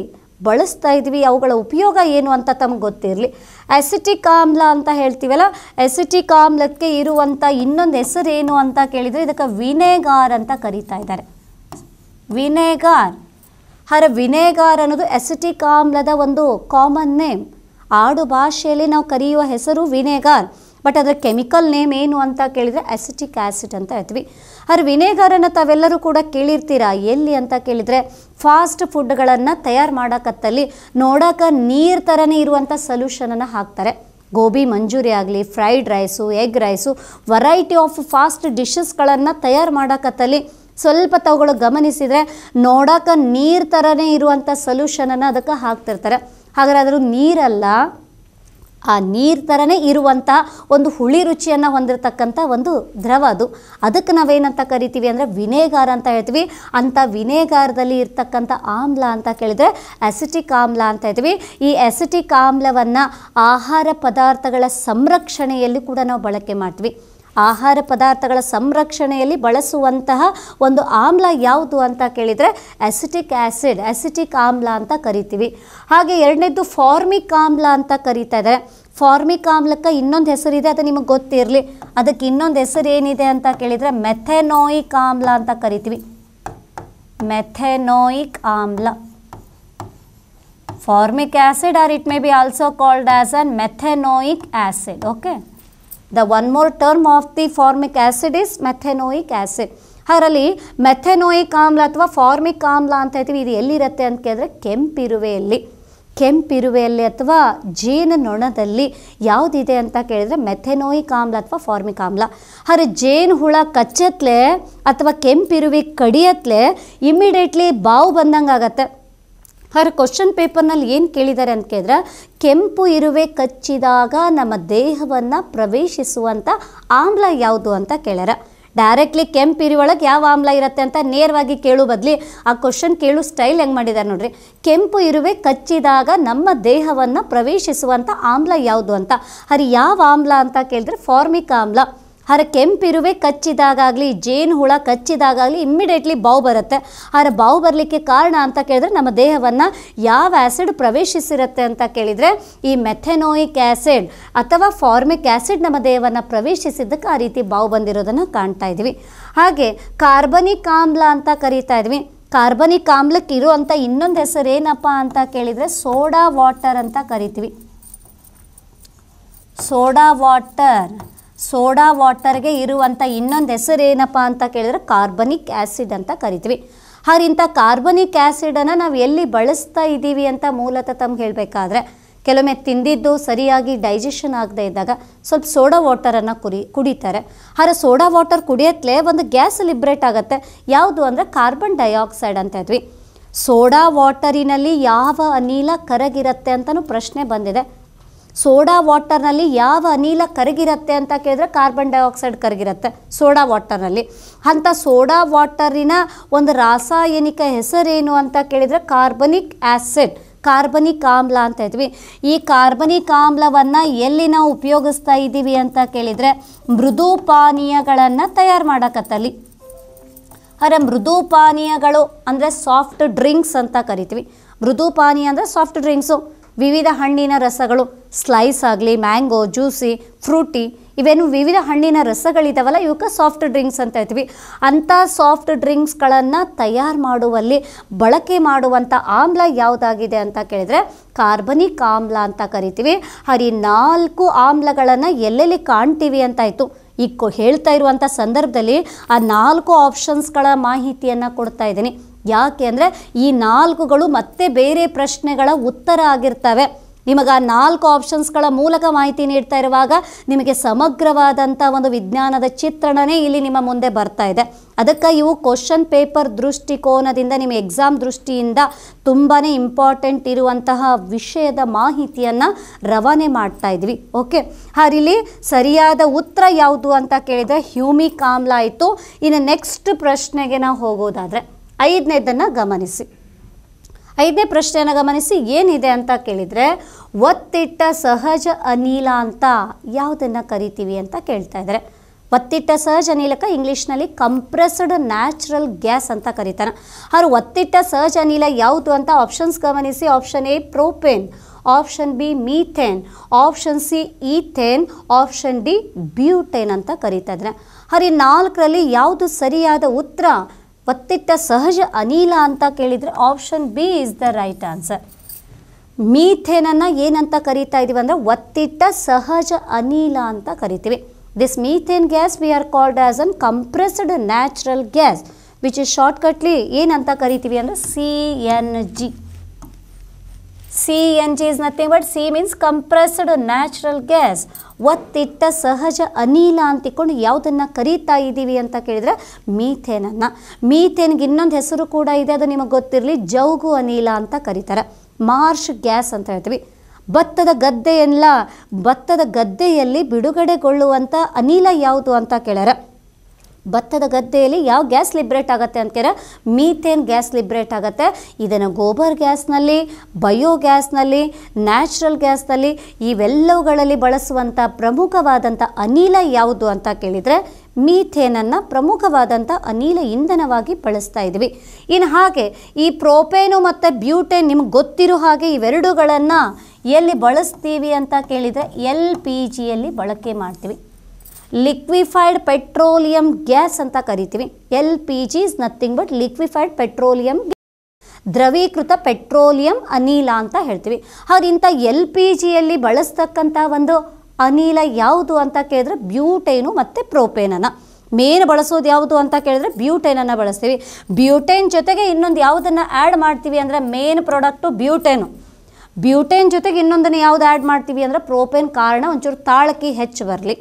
ಬಳಸ್ತಾ ಇದ್ದೀವಿ ಅವುಗಳ ಉಪಯೋಗ ಏನು ಅಂತ ತಮಗೆ ಗೊತ್ತಿರಲಿ ಅಸಿಟಿಕ್ ಆಮ್ಲ ಅಂತ ಹೇಳ್ತೀವಲ್ಲ ಎಸಿಟಿಕ್ ಆಮ್ಲಕ್ಕೆ ಇರುವಂಥ ಇನ್ನೊಂದು ಹೆಸರೇನು ಅಂತ ಕೇಳಿದರೆ ಇದಕ್ಕೆ ವಿನೆಗಾರ್ ಅಂತ ಕರೀತಾ ಇದ್ದಾರೆ ವಿನೆಗಾರ್ ಹರ ವಿನೆಗಾರ್ ಅನ್ನೋದು ಎಸಿಟಿಕ್ ಆಮ್ಲದ ಒಂದು ಕಾಮನ್ ನೇಮ್ ಆಡು ಭಾಷೆಯಲ್ಲಿ ನಾವು ಕರೆಯುವ ಹೆಸರು ವಿನೆಗಾರ್ ಬಟ್ ಅದರ ಕೆಮಿಕಲ್ ನೇಮ್ ಏನು ಅಂತ ಕೇಳಿದರೆ ಅಸಿಟಿಕ್ ಆ್ಯಸಿಡ್ ಅಂತ ಹೇಳ್ತೀವಿ ಆದರೆ ವಿನೆಗರನ್ನು ತಾವೆಲ್ಲರೂ ಕೂಡ ಕೇಳಿರ್ತೀರಾ ಎಲ್ಲಿ ಅಂತ ಕೇಳಿದರೆ ಫಾಸ್ಟ್ ಫುಡ್ಗಳನ್ನು ತಯಾರು ಮಾಡೋಕತ್ತಲ್ಲಿ ನೋಡೋಕೆ ನೀರು ಥರನೇ ಇರುವಂಥ ಸೊಲ್ಯೂಷನನ್ನು ಹಾಕ್ತಾರೆ ಗೋಬಿ ಮಂಜೂರಿ ಆಗಲಿ fried rice egg rice variety of fast ಡಿಶಸ್ಗಳನ್ನು ತಯಾರು ಮಾಡೋಕತ್ತಲ್ಲಿ ಸ್ವಲ್ಪ ತಾವುಗಳು ಗಮನಿಸಿದರೆ ನೋಡೋಕೆ ನೀರು ಥರನೇ ಇರುವಂಥ ಸೊಲ್ಯೂಷನನ್ನು ಅದಕ್ಕೆ ಹಾಕ್ತಿರ್ತಾರೆ ಹಾಗಾದ್ರೆ ಅದ್ರ ನೀರಲ್ಲ ಆ ನೀರು ಥರನೇ ಇರುವಂಥ ಒಂದು ಹುಳಿ ರುಚಿಯನ್ನು ಹೊಂದಿರತಕ್ಕಂಥ ಒಂದು ದ್ರವ ಅದು ಅದಕ್ಕೆ ನಾವೇನಂತ ಕರಿತೀವಿ ಅಂದರೆ ವಿನೇಗಾರ ಅಂತ ಹೇಳ್ತೀವಿ ಅಂಥ ವಿನೇಗಾರದಲ್ಲಿ ಇರ್ತಕ್ಕಂಥ ಆಮ್ಲ ಅಂತ ಕೇಳಿದರೆ ಅಸಿಟಿಕ್ ಆಮ್ಲ ಅಂತ ಹೇಳ್ತೀವಿ ಈ ಅಸಿಟಿಕ್ ಆಮ್ಲವನ್ನು ಆಹಾರ ಪದಾರ್ಥಗಳ ಸಂರಕ್ಷಣೆಯಲ್ಲಿ ಕೂಡ ನಾವು ಬಳಕೆ ಮಾಡ್ತೀವಿ ಆಹಾರ ಪದಾರ್ಥಗಳ ಸಂರಕ್ಷಣೆಯಲ್ಲಿ ಬಳಸುವಂತಹ ಒಂದು ಆಮ್ಲ ಯಾವುದು ಅಂತ ಕೇಳಿದರೆ ಅಸಿಟಿಕ್ ಆ್ಯಸಿಡ್ ಅಸಿಟಿಕ್ ಆಮ್ಲ ಅಂತ ಕರಿತೀವಿ ಹಾಗೆ ಎರಡನೇದು ಫಾರ್ಮಿಕ್ ಆಮ್ಲ ಅಂತ ಕರೀತಾ ಇದೆ ಫಾರ್ಮಿಕ್ ಆಮ್ಲಕ್ಕೆ ಇನ್ನೊಂದು ಹೆಸರಿದೆ ಅದು ನಿಮಗೆ ಗೊತ್ತಿರಲಿ ಅದಕ್ಕೆ ಇನ್ನೊಂದು ಹೆಸರು ಏನಿದೆ ಅಂತ ಕೇಳಿದರೆ ಮೆಥೆನೋಯಿಕ್ ಆಮ್ಲ ಅಂತ ಕರಿತೀವಿ ಮೆಥೆನೋಯಿಕ್ ಆಮ್ಲ formic acid or it may be also called as an methanoic acid okay the one more term of the formic acid is methanoic acid ಅದರಲ್ಲಿ ಮೆಥೆನೋಯಿಕ್ ಆಮ್ಲ ಅಥವಾ ಫಾರ್ಮಿಕ್ ಆಮ್ಲ ಅಂತ ಹೇಳ್ತೀವಿ ಇದು ಎಲ್ಲಿರುತ್ತೆ ಅಂತ ಕೇಳಿದ್ರೆ ಕೆಂಪಿರುವೆಯಲ್ಲಿ ಕೆಂಪಿರುವೆಯಲ್ಲಿ ಅಥವಾ ಜೇನ ನೊಣದಲ್ಲಿ ಯಾವುದಿದೆ ಅಂತ ಕೇಳಿದರೆ ಮೆಥೆನೋಯಿಕ್ ಆಮ್ಲ ಅಥವಾ ಫಾರ್ಮಿಕ್ ಆಮ್ಲ ಆದರೆ ಜೇನು ಹುಳ ಕಚ್ಚತ್ಲೆ ಅಥವಾ ಕೆಂಪಿರುವೆ ಕಡಿಯತ್ಲೆ ಇಮ್ಮಿಡಿಯೇಟ್ಲಿ ಬಾವು ಬಂದಂಗಾಗತ್ತೆ ಹರ್ ಕ್ವಶನ್ ಪೇಪರ್ನಲ್ಲಿ ಏನು ಕೇಳಿದ್ದಾರೆ ಅಂತ ಕೇಳಿದ್ರೆ ಕೆಂಪು ಇರುವೆ ಕಚ್ಚಿದಾಗ ನಮ್ಮ ದೇಹವನ್ನು ಪ್ರವೇಶಿಸುವಂಥ ಆಮ್ಲ ಯಾವುದು ಅಂತ ಕೇಳ್ಯಾರ ಡೈರೆಕ್ಟ್ಲಿ ಕೆಂಪು ಇರುವೊಳಗೆ ಯಾವ ಆಮ್ಲ ಇರುತ್ತೆ ಅಂತ ನೇರವಾಗಿ ಕೇಳು ಬದಲಿ ಆ ಕ್ವಶನ್ ಕೇಳು ಸ್ಟೈಲ್ ಹೆಂಗೆ ಮಾಡಿದ್ದಾರೆ ನೋಡ್ರಿ ಕೆಂಪು ಇರುವೆ ಕಚ್ಚಿದಾಗ ನಮ್ಮ ದೇಹವನ್ನು ಪ್ರವೇಶಿಸುವಂಥ ಆಮ್ಲ ಯಾವುದು ಅಂತ ಹರಿ ಯಾವ ಆಮ್ಲ ಅಂತ ಕೇಳಿದ್ರೆ ಫಾರ್ಮಿಕ್ ಆಮ್ಲ ಅದರ ಕೆಂಪಿರುವೆ ಕಚ್ಚಿದಾಗಲಿ ಜೇನು ಹುಳ ಕಚ್ಚಿದಾಗಲಿ ಇಮ್ಮಿಡಿಯೇಟ್ಲಿ ಬಾವು ಬರುತ್ತೆ ಅದರ ಬಾವು ಬರಲಿಕ್ಕೆ ಕಾರಣ ಅಂತ ಕೇಳಿದ್ರೆ ನಮ್ಮ ದೇಹವನ್ನು ಯಾವ ಆ್ಯಸಿಡ್ ಪ್ರವೇಶಿಸಿರುತ್ತೆ ಅಂತ ಕೇಳಿದರೆ ಈ ಮೆಥೆನೋಯಿಕ್ ಆ್ಯಸಿಡ್ ಅಥವಾ ಫಾರ್ಮಿಕ್ ಆ್ಯಸಿಡ್ ನಮ್ಮ ದೇಹವನ್ನು ಪ್ರವೇಶಿಸಿದ್ದಕ್ಕೆ ಆ ರೀತಿ ಬಾವು ಬಂದಿರೋದನ್ನು ಕಾಣ್ತಾ ಇದ್ವಿ ಹಾಗೆ ಕಾರ್ಬನಿಕ್ ಆಮ್ಲ ಅಂತ ಕರೀತಾ ಇದ್ವಿ ಕಾರ್ಬನಿಕ್ ಆಮ್ಲಕ್ಕೆ ಇರುವಂಥ ಇನ್ನೊಂದು ಹೆಸರು ಏನಪ್ಪ ಅಂತ ಕೇಳಿದರೆ ಸೋಡಾ ವಾಟರ್ ಅಂತ ಕರಿತೀವಿ ಸೋಡಾ ವಾಟರ್ ಸೋಡಾ ವಾಟರ್ಗೆ ಇರುವಂಥ ಇನ್ನೊಂದು ಹೆಸರು ಏನಪ್ಪ ಅಂತ ಕೇಳಿದ್ರೆ ಕಾರ್ಬನಿಕ್ ಆ್ಯಸಿಡ್ ಅಂತ ಕರಿತೀವಿ ಇಂಥ ಕಾರ್ಬನಿಕ್ ಆ್ಯಸಿಡನ್ನು ನಾವು ಎಲ್ಲಿ ಬಳಸ್ತಾ ಇದ್ದೀವಿ ಅಂತ ಮೂಲತಃ ತಮ್ಗೆ ಹೇಳಬೇಕಾದ್ರೆ ಕೆಲವೊಮ್ಮೆ ತಿಂದಿದ್ದು ಸರಿಯಾಗಿ ಡೈಜೆಷನ್ ಆಗದೇ ಇದ್ದಾಗ ಸ್ವಲ್ಪ ಸೋಡಾ ವಾಟರನ್ನು ಕುರಿ ಕುಡಿತಾರೆ ಆದರೆ ಸೋಡಾ ವಾಟರ್ ಕುಡಿಯತ್ಲೇ ಒಂದು ಗ್ಯಾಸ್ ಲಿಬ್ರೇಟ್ ಆಗುತ್ತೆ ಯಾವುದು ಅಂದರೆ ಕಾರ್ಬನ್ ಡೈಆಕ್ಸೈಡ್ ಅಂತ ಇದ್ವಿ ಸೋಡಾ ವಾಟರಿನಲ್ಲಿ ಯಾವ ಅನಿಲ ಕರಗಿರುತ್ತೆ ಅಂತಲೂ ಪ್ರಶ್ನೆ ಬಂದಿದೆ ಸೋಡಾ ವಾಟರ್ನಲ್ಲಿ ಯಾವ ಅನಿಲ ಕರಗಿರುತ್ತೆ ಅಂತ ಕೇಳಿದ್ರೆ ಕಾರ್ಬನ್ ಡೈಆಕ್ಸೈಡ್ ಕರಗಿರುತ್ತೆ ಸೋಡಾ ವಾಟರ್ನಲ್ಲಿ ಅಂಥ ಸೋಡಾ ವಾಟರಿನ ಒಂದು ರಾಸಾಯನಿಕ ಹೆಸರೇನು ಅಂತ ಕೇಳಿದರೆ ಕಾರ್ಬನಿಕ್ ಆ್ಯಸಿಡ್ ಕಾರ್ಬನಿಕ್ ಆಮ್ಲ ಅಂತ ಇದ್ವಿ ಈ ಕಾರ್ಬನಿಕ್ ಆಮ್ಲವನ್ನು ಎಲ್ಲಿ ನಾವು ಉಪಯೋಗಿಸ್ತಾ ಇದ್ದೀವಿ ಅಂತ ಕೇಳಿದರೆ ಮೃದು ಪಾನೀಯಗಳನ್ನು ತಯಾರು ಮಾಡೋಕತ್ತಲ್ಲಿ ಆದರೆ ಮೃದು ಪಾನೀಯಗಳು ಅಂದರೆ ಸಾಫ್ಟ್ ಡ್ರಿಂಕ್ಸ್ ಅಂತ ಕರಿತೀವಿ ಮೃದು ಪಾನೀಯ ಅಂದರೆ ಸಾಫ್ಟ್ ಡ್ರಿಂಕ್ಸು ವಿವಿಧ ಹಣ್ಣಿನ ರಸಗಳು ಸ್ಲೈಸ್ ಆಗಲಿ ಮ್ಯಾಂಗೋ ಜ್ಯೂಸಿ ಫ್ರೂಟಿ ಇವೇನು ವಿವಿಧ ಹಣ್ಣಿನ ರಸಗಳಿದಾವಲ್ಲ ಇವಕ್ಕೆ ಸಾಫ್ಟ್ ಡ್ರಿಂಕ್ಸ್ ಅಂತ ಹೇಳ್ತೀವಿ ಅಂಥ ಸಾಫ್ಟ್ ಡ್ರಿಂಕ್ಸ್ಗಳನ್ನು ತಯಾರು ಮಾಡುವಲ್ಲಿ ಬಳಕೆ ಮಾಡುವಂಥ ಆಮ್ಲ ಯಾವುದಾಗಿದೆ ಅಂತ ಕೇಳಿದರೆ ಕಾರ್ಬನಿಕ್ ಆಮ್ಲ ಅಂತ ಕರಿತೀವಿ ಹರಿ ನಾಲ್ಕು ಆಮ್ಲಗಳನ್ನು ಎಲ್ಲೆಲ್ಲಿ ಕಾಣ್ತೀವಿ ಅಂತ ಇತ್ತು ಈಗ ಹೇಳ್ತಾ ಇರುವಂಥ ಸಂದರ್ಭದಲ್ಲಿ ಆ ನಾಲ್ಕು ಆಪ್ಷನ್ಸ್ಗಳ ಮಾಹಿತಿಯನ್ನು ಕೊಡ್ತಾ ಇದ್ದೀನಿ ಯಾಕೆ ಅಂದರೆ ಈ ನಾಲ್ಕುಗಳು ಮತ್ತೆ ಬೇರೆ ಪ್ರಶ್ನೆಗಳ ಉತ್ತರ ಆಗಿರ್ತವೆ ನಿಮಗೆ ಆ ನಾಲ್ಕು ಆಪ್ಷನ್ಸ್ಗಳ ಮೂಲಕ ಮಾಹಿತಿ ನೀಡ್ತಾ ಇರುವಾಗ ನಿಮಗೆ ಸಮಗ್ರವಾದಂಥ ಒಂದು ವಿಜ್ಞಾನದ ಚಿತ್ರಣನೇ ಇಲ್ಲಿ ನಿಮ್ಮ ಮುಂದೆ ಬರ್ತಾ ಇದೆ ಅದಕ್ಕೆ ಇವು ಕ್ವಶನ್ ಪೇಪರ್ ದೃಷ್ಟಿಕೋನದಿಂದ ನಿಮ್ಮ ಎಕ್ಸಾಮ್ ದೃಷ್ಟಿಯಿಂದ ತುಂಬಾ ಇಂಪಾರ್ಟೆಂಟ್ ಇರುವಂತಹ ವಿಷಯದ ಮಾಹಿತಿಯನ್ನು ರವಾನೆ ಮಾಡ್ತಾ ಇದ್ವಿ ಓಕೆ ಹಾಗೆ ಸರಿಯಾದ ಉತ್ತರ ಯಾವುದು ಅಂತ ಕೇಳಿದರೆ ಹ್ಯೂಮಿ ಆಮ್ಲ ಆಯಿತು ಇನ್ನು ನೆಕ್ಸ್ಟ್ ಪ್ರಶ್ನೆಗೆ ನಾವು ಹೋಗೋದಾದರೆ ಐದನೇದನ್ನು ಗಮನಿಸಿ ಐದನೇ ಪ್ರಶ್ನೆಯನ್ನು ಗಮನಿಸಿ ಏನಿದೆ ಅಂತ ಕೇಳಿದರೆ ಒತ್ತಿಟ್ಟ ಸಹಜ ಅನಿಲ ಅಂತ ಯಾವುದನ್ನು ಕರಿತೀವಿ ಅಂತ ಕೇಳ್ತಾ ಇದ್ದಾರೆ ಒತ್ತಿಟ್ಟ ಸಹಜ ಅನಿಲಕ ಇಂಗ್ಲೀಷ್ನಲ್ಲಿ ಕಂಪ್ರೆಸ್ಡ್ ನ್ಯಾಚುರಲ್ ಗ್ಯಾಸ್ ಅಂತ ಕರೀತಾರೆ ಅವರು ಒತ್ತಿಟ್ಟ ಸಹಜ ಅನಿಲ ಯಾವುದು ಅಂತ ಆಪ್ಷನ್ಸ್ ಗಮನಿಸಿ option A propane option B methane option C ethane option D butane ಅಂತ ಕರೀತಾ ಇದ್ದಾರೆ ಹರಿ ನಾಲ್ಕರಲ್ಲಿ ಯಾವುದು ಸರಿಯಾದ ಉತ್ತರ ಒತ್ತಿಟ್ಟ ಸಹಜ ಅನಿಲ ಅಂತ ಕೇಳಿದರೆ option B is the right answer ಮೀಥೇನನ್ನು ಏನಂತ ಕರೀತಾ ಇದ್ದೀವಿ ಅಂದರೆ ಒತ್ತಿಟ್ಟ ಸಹಜ ಅನಿಲ ಅಂತ ಕರಿತೀವಿ this methane gas we are called as an compressed natural gas which is ಶಾರ್ಟ್ಕಟ್ಲಿ ಏನಂತ ಕರಿತೀವಿ ಅಂದರೆ C N G CNG is nothing but C means compressed natural gas. ಒತ್ತಿಟ್ಟ ಸಹಜ ಅನಿಲ ಅಂತಿಕೊಂಡು ಯಾವುದನ್ನು ಕರೀತಾ ಇದ್ದೀವಿ ಅಂತ ಕೇಳಿದರೆ ಮೀಥೇನನ್ನು ಮೀಥೇನ್ಗೆ ಇನ್ನೊಂದು ಹೆಸರು ಕೂಡ ಇದೆ ಅದು ನಿಮಗೆ ಗೊತ್ತಿರಲಿ ಜೌಗು ಅನಿಲ ಅಂತ ಕರೀತಾರೆ ಮಾರ್ಷ್ ಗ್ಯಾಸ್ ಅಂತ ಹೇಳ್ತೀವಿ ಭತ್ತದ ಗದ್ದೆಯೆಲ್ಲ ಭತ್ತದ ಗದ್ದೆಯಲ್ಲಿ ಬಿಡುಗಡೆಗೊಳ್ಳುವಂಥ ಅನಿಲ ಯಾವುದು ಅಂತ ಕೇಳ್ಯಾರ ಭತ್ತದ ಗದ್ದೆಯಲ್ಲಿ ಯಾವ ಗ್ಯಾಸ್ ಲಿಬ್ರೇಟ್ ಆಗುತ್ತೆ ಅಂತೀರ ಮೀಥೇನ್ ಗ್ಯಾಸ್ ಲಿಬ್ರೇಟ್ ಆಗುತ್ತೆ ಇದನ್ನು ಗೋಬರ್ ಗ್ಯಾಸ್ನಲ್ಲಿ ಬಯೋ ಗ್ಯಾಸ್ನಲ್ಲಿ ನ್ಯಾಚುರಲ್ ಗ್ಯಾಸ್ನಲ್ಲಿ ಇವೆಲ್ಲವುಗಳಲ್ಲಿ ಬಳಸುವಂಥ ಪ್ರಮುಖವಾದಂಥ ಅನಿಲ ಯಾವುದು ಅಂತ ಕೇಳಿದರೆ ಮೀಥೇನನ್ನು ಪ್ರಮುಖವಾದಂಥ ಅನಿಲ ಇಂಧನವಾಗಿ ಬಳಸ್ತಾ ಇದ್ವಿ ಇನ್ನು ಹಾಗೆ ಈ ಪ್ರೋಪೇನು ಮತ್ತು ಬ್ಯೂಟೇನ್ ನಿಮ್ಗೆ ಗೊತ್ತಿರೋ ಹಾಗೆ ಇವೆರಡುಗಳನ್ನು ಎಲ್ಲಿ ಬಳಸ್ತೀವಿ ಅಂತ ಕೇಳಿದರೆ ಎಲ್ ಪಿ ಜಿಯಲ್ಲಿ ಬಳಕೆ ಮಾಡ್ತೀವಿ ಲಿಕ್ವಿಫೈಡ್ ಪೆಟ್ರೋಲಿಯಂ ಗ್ಯಾಸ್ ಅಂತ ಕರಿತೀವಿ L P G is nothing but liquefied petroleum ದ್ರವೀಕೃತ ಪೆಟ್ರೋಲಿಯಂ ಅನಿಲ ಅಂತ ಹೇಳ್ತೀವಿ ಹಾಗೆ ಇಂಥ ಎಲ್ ಪಿ ಜಿಯಲ್ಲಿ ಬಳಸ್ತಕ್ಕಂಥ ಒಂದು ಅನಿಲ ಯಾವುದು ಅಂತ ಕೇಳಿದ್ರೆ ಬ್ಯೂಟೇನು ಮತ್ತು ಪ್ರೋಪೇನನ್ನು ಮೇನ್ ಬಳಸೋದು ಯಾವುದು ಅಂತ ಕೇಳಿದ್ರೆ ಬ್ಯೂಟೇನನ್ನು ಬಳಸ್ತೀವಿ ಬ್ಯೂಟೇನ್ ಜೊತೆಗೆ ಇನ್ನೊಂದು ಯಾವುದನ್ನು ಆ್ಯಡ್ ಮಾಡ್ತೀವಿ ಅಂದರೆ ಮೇನ್ ಪ್ರಾಡಕ್ಟು ಬ್ಯೂಟೇನು ಬ್ಯೂಟೇನ್ ಜೊತೆಗೆ ಇನ್ನೊಂದನ್ನು ಯಾವುದು ಆ್ಯಡ್ ಮಾಡ್ತೀವಿ ಅಂದರೆ ಪ್ರೋಪೇನ್ ಕಾರಣ ಒಂಚೂರು ತಾಳಕಿ ಹೆಚ್ಚು ಬರಲಿ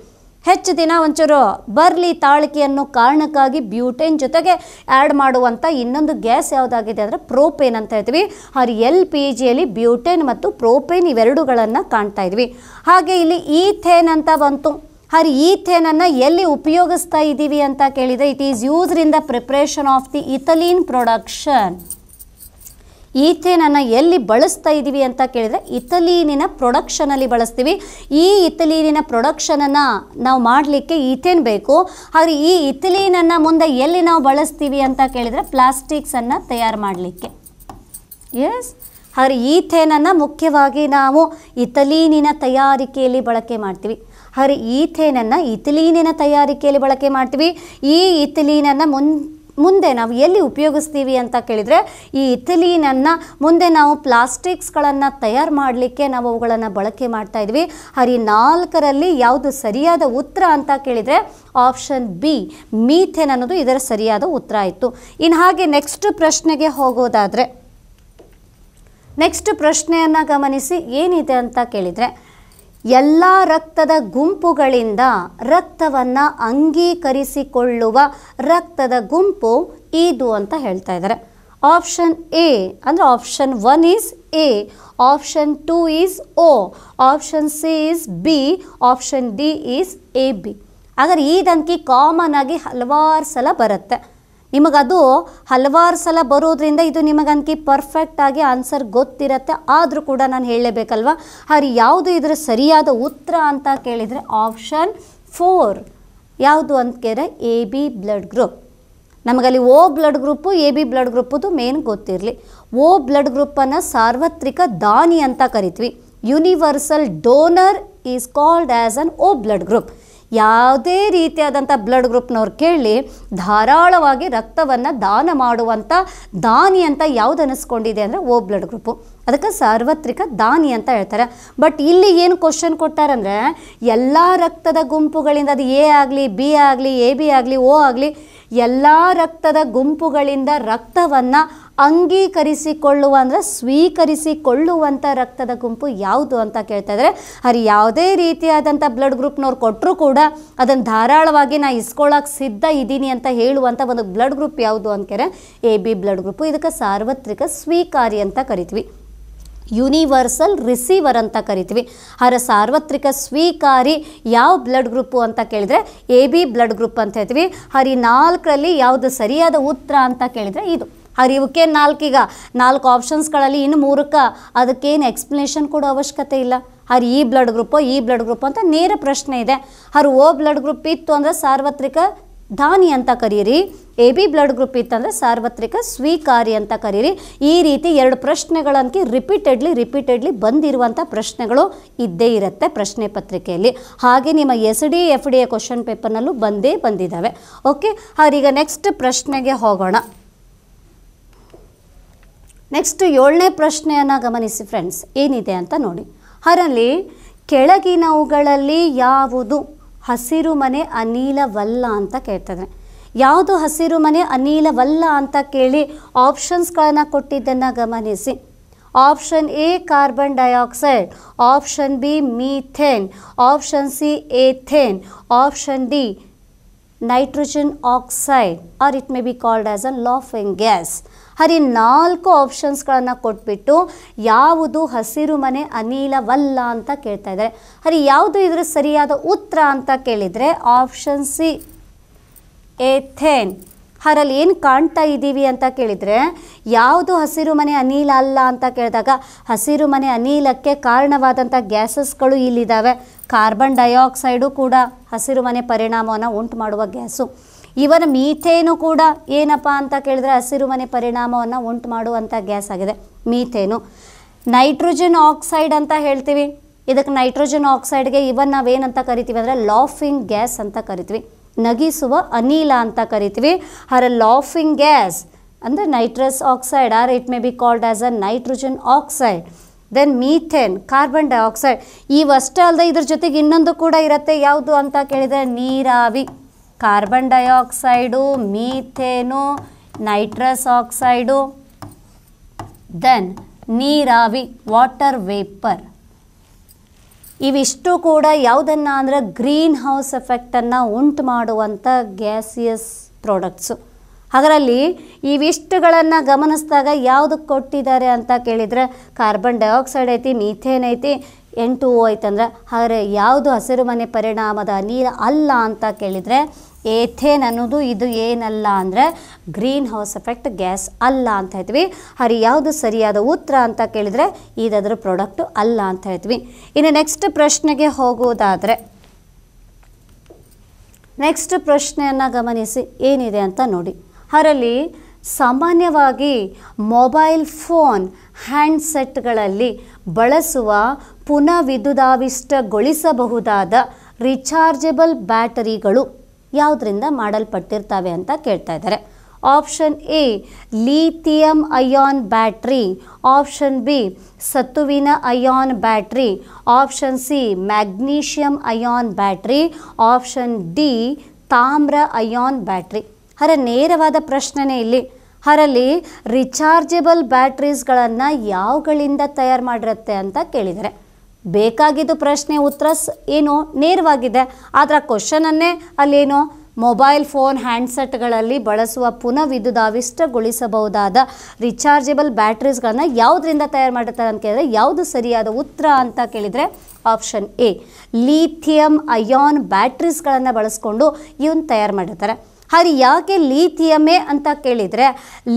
ಹೆಚ್ಚು ದಿನ ಒಂಚೂರು ಬರ್ಲಿ ತಾಳಿಕೆಯನ್ನು ಕಾರಣಕ್ಕಾಗಿ ಬ್ಯೂಟೇನ್ ಜೊತೆಗೆ ಆ್ಯಡ್ ಮಾಡುವಂಥ ಇನ್ನೊಂದು ಗ್ಯಾಸ್ ಯಾವುದಾಗಿದೆ ಅಂದರೆ ಪ್ರೋಪೇನ್ ಅಂತ ಹೇಳ್ತೀವಿ ಅವ್ರ ಎಲ್ ಪಿ ಜಿಯಲ್ಲಿ ಬ್ಯೂಟೇನ್ ಮತ್ತು ಪ್ರೋಪೇನ್ ಇವೆರಡುಗಳನ್ನು ಕಾಣ್ತಾ ಇದ್ವಿ ಹಾಗೆ ಇಲ್ಲಿ ಈಥೇನ್ ಅಂತ ಬಂತು ಹರ್ ಈಥೇನನ್ನು ಎಲ್ಲಿ ಉಪಯೋಗಿಸ್ತಾ ಇದ್ದೀವಿ ಅಂತ ಕೇಳಿದರೆ it is used in the preparation of the ethylene production ಈಥೇನನ್ನು ಎಲ್ಲಿ ಬಳಸ್ತಾ ಇದ್ದೀವಿ ಅಂತ ಕೇಳಿದರೆ ಇಥಲೀನಿನ ಪ್ರೊಡಕ್ಷನಲ್ಲಿ ಬಳಸ್ತೀವಿ ಈ ಇಥಲೀನಿನ ಪ್ರೊಡಕ್ಷನನ್ನು ನಾವು ಮಾಡಲಿಕ್ಕೆ ಈಥೇನ್ ಬೇಕು ಹಾಗೆ ಈ ಇಥಲೀನನ್ನು ಮುಂದೆ ಎಲ್ಲಿ ನಾವು ಬಳಸ್ತೀವಿ ಅಂತ ಕೇಳಿದರೆ ಪ್ಲಾಸ್ಟಿಕ್ಸನ್ನು ತಯಾರು ಮಾಡಲಿಕ್ಕೆ ಎಸ್ ಹಾಗೆ ಈಥೇನನ್ನು ಮುಖ್ಯವಾಗಿ ನಾವು ಇಥಲೀನಿನ ತಯಾರಿಕೆಯಲ್ಲಿ ಬಳಕೆ ಮಾಡ್ತೀವಿ ಹಾಗೆ ಈಥೇನನ್ನು ಇಥಲೀನಿನ ತಯಾರಿಕೆಯಲ್ಲಿ ಬಳಕೆ ಮಾಡ್ತೀವಿ ಈ ಇಥಲೀನನ್ನು ಮುನ್ ಮುಂದೆ ನಾವು ಎಲ್ಲಿ ಉಪಯೋಗಿಸ್ತೀವಿ ಅಂತ ಕೇಳಿದರೆ ಈ ಇಥಿಲೀನನ್ನು ಮುಂದೆ ನಾವು ಪ್ಲಾಸ್ಟಿಕ್ಸ್ಗಳನ್ನು ತಯಾರು ಮಾಡಲಿಕ್ಕೆ ನಾವು ಅವುಗಳನ್ನು ಬಳಕೆ ಮಾಡ್ತಾ ಇದ್ವಿ ಹರಿ ನಾಲ್ಕರಲ್ಲಿ ಯಾವುದು ಸರಿಯಾದ ಉತ್ತರ ಅಂತ ಕೇಳಿದರೆ ಆಪ್ಷನ್ ಬಿ ಮೀಥೇನ್ ಅನ್ನೋದು ಇದರ ಸರಿಯಾದ ಉತ್ತರ ಆಯಿತು ಇನ್ನು ಹಾಗೆ ನೆಕ್ಸ್ಟ್ ಪ್ರಶ್ನೆಗೆ ಹೋಗೋದಾದರೆ ನೆಕ್ಸ್ಟ್ ಪ್ರಶ್ನೆಯನ್ನು ಗಮನಿಸಿ ಏನಿದೆ ಅಂತ ಕೇಳಿದರೆ ಎಲ್ಲ ರಕ್ತದ ಗುಂಪುಗಳಿಂದ ರಕ್ತವನ್ನು ಅಂಗೀಕರಿಸಿಕೊಳ್ಳುವ ರಕ್ತದ ಗುಂಪು ಇದು ಅಂತ ಹೇಳ್ತಾ ಇದ್ದಾರೆ ಆಪ್ಷನ್ ಎ ಅಂದರೆ option one is A option two is O option C is B option D is A B ಆದರೆ ಈ ದಂಕಿ ಕಾಮನ್ ಆಗಿ ಹಲವಾರು ಸಲ ಬರುತ್ತೆ ನಿಮಗದು ಹಲವಾರು ಸಲ ಬರೋದ್ರಿಂದ ಇದು ನಿಮಗನ್ಕಿ ಪರ್ಫೆಕ್ಟ್ ಆಗಿ ಆನ್ಸರ್ ಗೊತ್ತಿರತ್ತೆ ಆದರೂ ಕೂಡ ನಾನು ಹೇಳಲೇಬೇಕಲ್ವಾ ಹಾಗೆ ಯಾವುದು ಇದರ ಸರಿಯಾದ ಉತ್ತರ ಅಂತ ಕೇಳಿದರೆ ಆಪ್ಷನ್ ಫೋರ್ ಯಾವುದು ಅಂತ ಕೇಳಿದ್ರೆ ಎ ಬಿ ಬ್ಲಡ್ ಗ್ರೂಪ್ ನಮಗಲ್ಲಿ O blood group A B blood ಗ್ರೂಪದು ಮೇನ್ ಗೊತ್ತಿರಲಿ ಓ ಬ್ಲಡ್ ಗ್ರೂಪನ್ನು ಸಾರ್ವತ್ರಿಕ ದಾನಿ ಅಂತ ಕರಿತೀವಿ universal donor is called as an O blood group ಯಾವುದೇ ರೀತಿಯಾದಂಥ ಬ್ಲಡ್ ಗ್ರೂಪ್ನವ್ರು ಕೇಳಿ ಧಾರಾಳವಾಗಿ ರಕ್ತವನ್ನು ದಾನ ಮಾಡುವಂಥ ದಾನಿ ಅಂತ ಯಾವ್ದು ಅನ್ನಿಸ್ಕೊಂಡಿದೆ ಅಂದರೆ ಓ ಬ್ಲಡ್ ಗ್ರೂಪು ಅದಕ್ಕೆ ಸಾರ್ವತ್ರಿಕ ದಾನಿ ಅಂತ ಹೇಳ್ತಾರೆ ಬಟ್ ಇಲ್ಲಿ ಏನು ಕ್ವಶನ್ ಕೊಡ್ತಾರಂದರೆ ಎಲ್ಲ ರಕ್ತದ ಗುಂಪುಗಳಿಂದ ಅದು ಎ ಆಗಲಿ ಬಿ ಆಗಲಿ ಎ ಬಿ ಆಗಲಿ ಓ ಆಗಲಿ ಎಲ್ಲ ರಕ್ತದ ಗುಂಪುಗಳಿಂದ ರಕ್ತವನ್ನು ಅಂಗೀಕರಿಸಿಕೊಳ್ಳುವ ಅಂದರೆ ಸ್ವೀಕರಿಸಿಕೊಳ್ಳುವಂಥ ರಕ್ತದ ಗುಂಪು ಯಾವುದು ಅಂತ ಕೇಳ್ತಾ ಇದ್ದಾರೆ ಹರಿ ಯಾವುದೇ ರೀತಿಯಾದಂಥ ಬ್ಲಡ್ ಗ್ರೂಪ್ನವ್ರು ಕೊಟ್ಟರೂ ಕೂಡ ಅದನ್ನು ಧಾರಾಳವಾಗಿ ನಾ ಇಸ್ಕೊಳ್ಳೋಕೆ ಸಿದ್ಧ ಇದ್ದೀನಿ ಅಂತ ಹೇಳುವಂಥ ಒಂದು ಬ್ಲಡ್ ಗ್ರೂಪ್ ಯಾವುದು ಅಂತಾರೆ ಎ ಬಿ ಬ್ಲಡ್ ಗ್ರೂಪು ಇದಕ್ಕೆ ಸಾರ್ವತ್ರಿಕ ಸ್ವೀಕಾರಿ ಅಂತ ಕರಿತೀವಿ ಯೂನಿವರ್ಸಲ್ ರಿಸೀವರ್ ಅಂತ ಕರಿತೀವಿ ಹರ ಸಾರ್ವತ್ರಿಕ ಸ್ವೀಕಾರಿ ಯಾವ ಬ್ಲಡ್ ಗ್ರೂಪು ಅಂತ ಕೇಳಿದರೆ ಎ ಬಿ ಬ್ಲಡ್ ಗ್ರೂಪ್ ಅಂತ ಹೇಳ್ತೀವಿ ಹರಿ ನಾಲ್ಕರಲ್ಲಿ ಯಾವುದು ಸರಿಯಾದ ಉತ್ತರ ಅಂತ ಕೇಳಿದರೆ ಇದು ಆದ್ರೆ ಇವಕ್ಕೆ ನಾಲ್ಕೀಗ ನಾಲ್ಕು ಆಪ್ಷನ್ಸ್ಗಳಲ್ಲಿ ಇನ್ನು ಮೂರಕ್ಕೆ ಅದಕ್ಕೇನು ಎಕ್ಸ್ಪ್ಲನೇಷನ್ ಕೊಡೋ ಅವಶ್ಯಕತೆ ಇಲ್ಲ ಅವ್ರು ಈ ಬ್ಲಡ್ ಗ್ರೂಪೋ ಈ ಬ್ಲಡ್ ಗ್ರೂಪ್ ಅಂತ ನೇರ ಪ್ರಶ್ನೆ ಇದೆ ಅವ್ರು ಓ ಬ್ಲಡ್ ಗ್ರೂಪ್ ಇತ್ತು ಅಂದರೆ ಸಾರ್ವತ್ರಿಕ ದಾನಿ ಅಂತ ಕರೀರಿ ಎ ಬಿ ಬ್ಲಡ್ ಗ್ರೂಪ್ ಇತ್ತಂದರೆ ಸಾರ್ವತ್ರಿಕ ಸ್ವೀಕಾರಿ ಅಂತ ಕರೀರಿ ಈ ರೀತಿ ಎರಡು ಪ್ರಶ್ನೆಗಳಂತೆ ರಿಪೀಟೆಡ್ಲಿ ರಿಪೀಟೆಡ್ಲಿ ಬಂದಿರುವಂಥ ಪ್ರಶ್ನೆಗಳು ಇದ್ದೇ ಇರುತ್ತೆ ಪ್ರಶ್ನೆ ಪತ್ರಿಕೆಯಲ್ಲಿ ಹಾಗೆ ನಿಮ್ಮ S D F D A question ಪೇಪರ್ನಲ್ಲೂ ಬಂದೇ ಬಂದಿದ್ದಾವೆ ಓಕೆ ಅವ್ರೀಗ ನೆಕ್ಸ್ಟ್ ಪ್ರಶ್ನೆಗೆ ಹೋಗೋಣ ನೆಕ್ಸ್ಟ್ ಏಳನೇ ಪ್ರಶ್ನೆಯನ್ನು ಗಮನಿಸಿ ಫ್ರೆಂಡ್ಸ್ ಏನಿದೆ ಅಂತ ನೋಡಿ ಅದರಲ್ಲಿ ಕೆಳಗಿನವುಗಳಲ್ಲಿ ಯಾವುದು ಹಸಿರು ಮನೆ ಅನಿಲವಲ್ಲ ಅಂತ ಕೇಳ್ತದೆ ಯಾವುದು ಹಸಿರು ಮನೆ ಅನಿಲವಲ್ಲ ಅಂತ ಕೇಳಿ ಆಪ್ಷನ್ಸ್ಗಳನ್ನು ಕೊಟ್ಟಿದ್ದನ್ನು ಗಮನಿಸಿ option A carbon dioxide option B methane option C ethane option D nitrogen oxide or it may be called as a laughing gas ಹರಿ ನಾಲ್ಕು ಆಪ್ಷನ್ಸ್ಗಳನ್ನು ಕೊಟ್ಬಿಟ್ಟು ಯಾವುದು ಹಸಿರು ಮನೆ ಅನಿಲವಲ್ಲ ಅಂತ ಕೇಳ್ತಾ ಇದ್ದಾರೆ ಹರಿ ಯಾವುದು ಇದರ ಸರಿಯಾದ ಉತ್ತರ ಅಂತ ಕೇಳಿದರೆ ಆಪ್ಷನ್ ಸಿ ಏಥೇನ್ ಹರಲ್ಲಿ ಏನು ಕಾಣ್ತಾ ಇದ್ದೀವಿ ಅಂತ ಕೇಳಿದರೆ ಯಾವುದು ಹಸಿರು ಮನೆ ಅನಿಲ ಅಲ್ಲ ಅಂತ ಕೇಳಿದಾಗ ಹಸಿರು ಮನೆ ಅನಿಲಕ್ಕೆ ಕಾರಣವಾದಂಥ ಗ್ಯಾಸಸ್ಗಳು ಇಲ್ಲಿದ್ದಾವೆ ಕಾರ್ಬನ್ ಡೈಆಕ್ಸೈಡು ಕೂಡ ಹಸಿರು ಮನೆ ಪರಿಣಾಮವನ್ನು ಉಂಟು ಮಾಡುವ ಗ್ಯಾಸು ಇವನ ಮೀಥೇನು ಕೂಡ ಏನಪ್ಪ ಅಂತ ಕೇಳಿದ್ರೆ ಹಸಿರುಮನೆ ಪರಿಣಾಮವನ್ನು ಉಂಟು ಮಾಡುವಂಥ ಗ್ಯಾಸ್ ಆಗಿದೆ ಮೀಥೇನು ನೈಟ್ರೋಜನ್ ಆಕ್ಸೈಡ್ ಅಂತ ಹೇಳ್ತೀವಿ ಇದಕ್ಕೆ ನೈಟ್ರೋಜನ್ ಆಕ್ಸೈಡ್ಗೆ ಇವನ್ ನಾವೇನಂತ ಕರಿತೀವಿ ಅಂದರೆ ಲಾಫಿಂಗ್ ಗ್ಯಾಸ್ ಅಂತ ಕರಿತೀವಿ ನಗಿಸುವ ಅನಿಲ ಅಂತ ಕರಿತೀವಿ ಆರ್ ಲಾಫಿಂಗ್ ಗ್ಯಾಸ್ ಅಂದರೆ nitrous oxide or it may be called as a nitrogen oxide then methane carbon dioxide ಇವಷ್ಟೇ ಅಲ್ಲದೆ ಇದ್ರ ಜೊತೆಗೆ ಇನ್ನೊಂದು ಕೂಡ ಇರುತ್ತೆ ಯಾವುದು ಅಂತ ಕೇಳಿದರೆ ನೀರಾವಿ carbon dioxide methane nitrous oxide then ನೀರಾವಿ ವಾಟರ್ ವೇಪರ್ ಇವಿಷ್ಟು ಕೂಡ ಯಾವುದನ್ನು ಅಂದರೆ ಗ್ರೀನ್ ಹೌಸ್ ಎಫೆಕ್ಟನ್ನು ಉಂಟು ಮಾಡುವಂಥ ಗ್ಯಾಸಿಯಸ್ ಪ್ರಾಡಕ್ಟ್ಸು ಅದರಲ್ಲಿ ಇವಿಷ್ಟುಗಳನ್ನು ಗಮನಿಸಿದಾಗ ಯಾವುದಕ್ಕೆ ಕೊಟ್ಟಿದ್ದಾರೆ ಅಂತ ಕೇಳಿದರೆ ಕಾರ್ಬನ್ ಡೈಆಕ್ಸೈಡ್ ಐತಿ ಮೀಥೇನ್ ಐತಿ ಎಂಟು ಓ ಅಂದ್ರೆ ಹಾಗಾದರೆ ಯಾವುದು ಹಸಿರು ಮನೆ ಪರಿಣಾಮದ ಅನಿಲ ಅಲ್ಲ ಅಂತ ಕೇಳಿದರೆ ಏಥೇನ್ ಅನ್ನೋದು ಇದು ಏನಲ್ಲ ಅಂದರೆ ಗ್ರೀನ್ ಹೌಸ್ ಎಫೆಕ್ಟ್ ಗ್ಯಾಸ್ ಅಲ್ಲ ಅಂತ ಹೇಳ್ತೀವಿ ಹಾಗೆ ಯಾವುದು ಸರಿಯಾದ ಉತ್ತರ ಅಂತ ಕೇಳಿದರೆ ಇದಾದ್ರ ಪ್ರಾಡಕ್ಟು ಅಲ್ಲ ಅಂತ ಹೇಳ್ತೀವಿ ಇನ್ನು ನೆಕ್ಸ್ಟ್ ಪ್ರಶ್ನೆಗೆ ಹೋಗುವುದಾದರೆ ನೆಕ್ಸ್ಟ್ ಪ್ರಶ್ನೆಯನ್ನು ಗಮನಿಸಿ ಏನಿದೆ ಅಂತ ನೋಡಿ ಅದರಲ್ಲಿ ಸಾಮಾನ್ಯವಾಗಿ ಮೊಬೈಲ್ ಫೋನ್ ಹ್ಯಾಂಡ್ಸೆಟ್ಗಳಲ್ಲಿ ಬಳಸುವ ಪುನಃ ವಿದ್ಯುದಾವಿಷ್ಟಗೊಳಿಸಬಹುದಾದ ರಿಚಾರ್ಜೆಬಲ್ ಬ್ಯಾಟರಿಗಳು ಯಾವುದರಿಂದ ಮಾಡಲ್ಪಟ್ಟಿರ್ತವೆ ಅಂತ ಕೇಳ್ತಾ ಇದ್ದಾರೆ option A lithium ion battery option B ಸತ್ತುವಿನ ion battery option C magnesium ion battery option D ತಾಮ್ರ ಅಯಾನ್ ಬ್ಯಾಟ್ರಿ ಹರ ನೇರವಾದ ಪ್ರಶ್ನೆನೇ ಇಲ್ಲಿ ಅದರಲ್ಲಿ ರಿಚಾರ್ಜೆಬಲ್ ಬ್ಯಾಟ್ರೀಸ್ಗಳನ್ನು ಯಾವುಗಳಿಂದ ತಯಾರು ಮಾಡಿರುತ್ತೆ ಅಂತ ಕೇಳಿದರೆ ಬೇಕಾಗಿದ್ದು ಪ್ರಶ್ನೆ ಉತ್ತರ ಏನು ನೇರವಾಗಿದೆ ಆದರೆ ಆ ಕ್ವಶನನ್ನೇ ಅಲ್ಲೇನೋ ಮೊಬೈಲ್ ಫೋನ್ ಹ್ಯಾಂಡ್ಸೆಟ್ಗಳಲ್ಲಿ ಬಳಸುವ ಪುನಃ ವಿದ್ಯುದಾವಿಷ್ಟಗೊಳಿಸಬಹುದಾದ ರಿಚಾರ್ಜಬಲ್ ಬ್ಯಾಟ್ರೀಸ್ಗಳನ್ನು ಯಾವುದರಿಂದ ತಯಾರು ಮಾಡಿರ್ತಾರೆ ಅಂತ ಕೇಳಿದ್ರೆ ಯಾವುದು ಸರಿಯಾದ ಉತ್ತರ ಅಂತ ಕೇಳಿದರೆ ಆಪ್ಷನ್ ಎ ಲೀಥಿಯಂ ಅಯಾನ್ ಬ್ಯಾಟ್ರೀಸ್ಗಳನ್ನು ಬಳಸ್ಕೊಂಡು ಇವನ್ ತಯಾರು ಮಾಡಿರ್ತಾರೆ ಹಾಗೆ ಯಾಕೆ ಲೀಥಿಯಮೇ ಅಂತ ಕೇಳಿದರೆ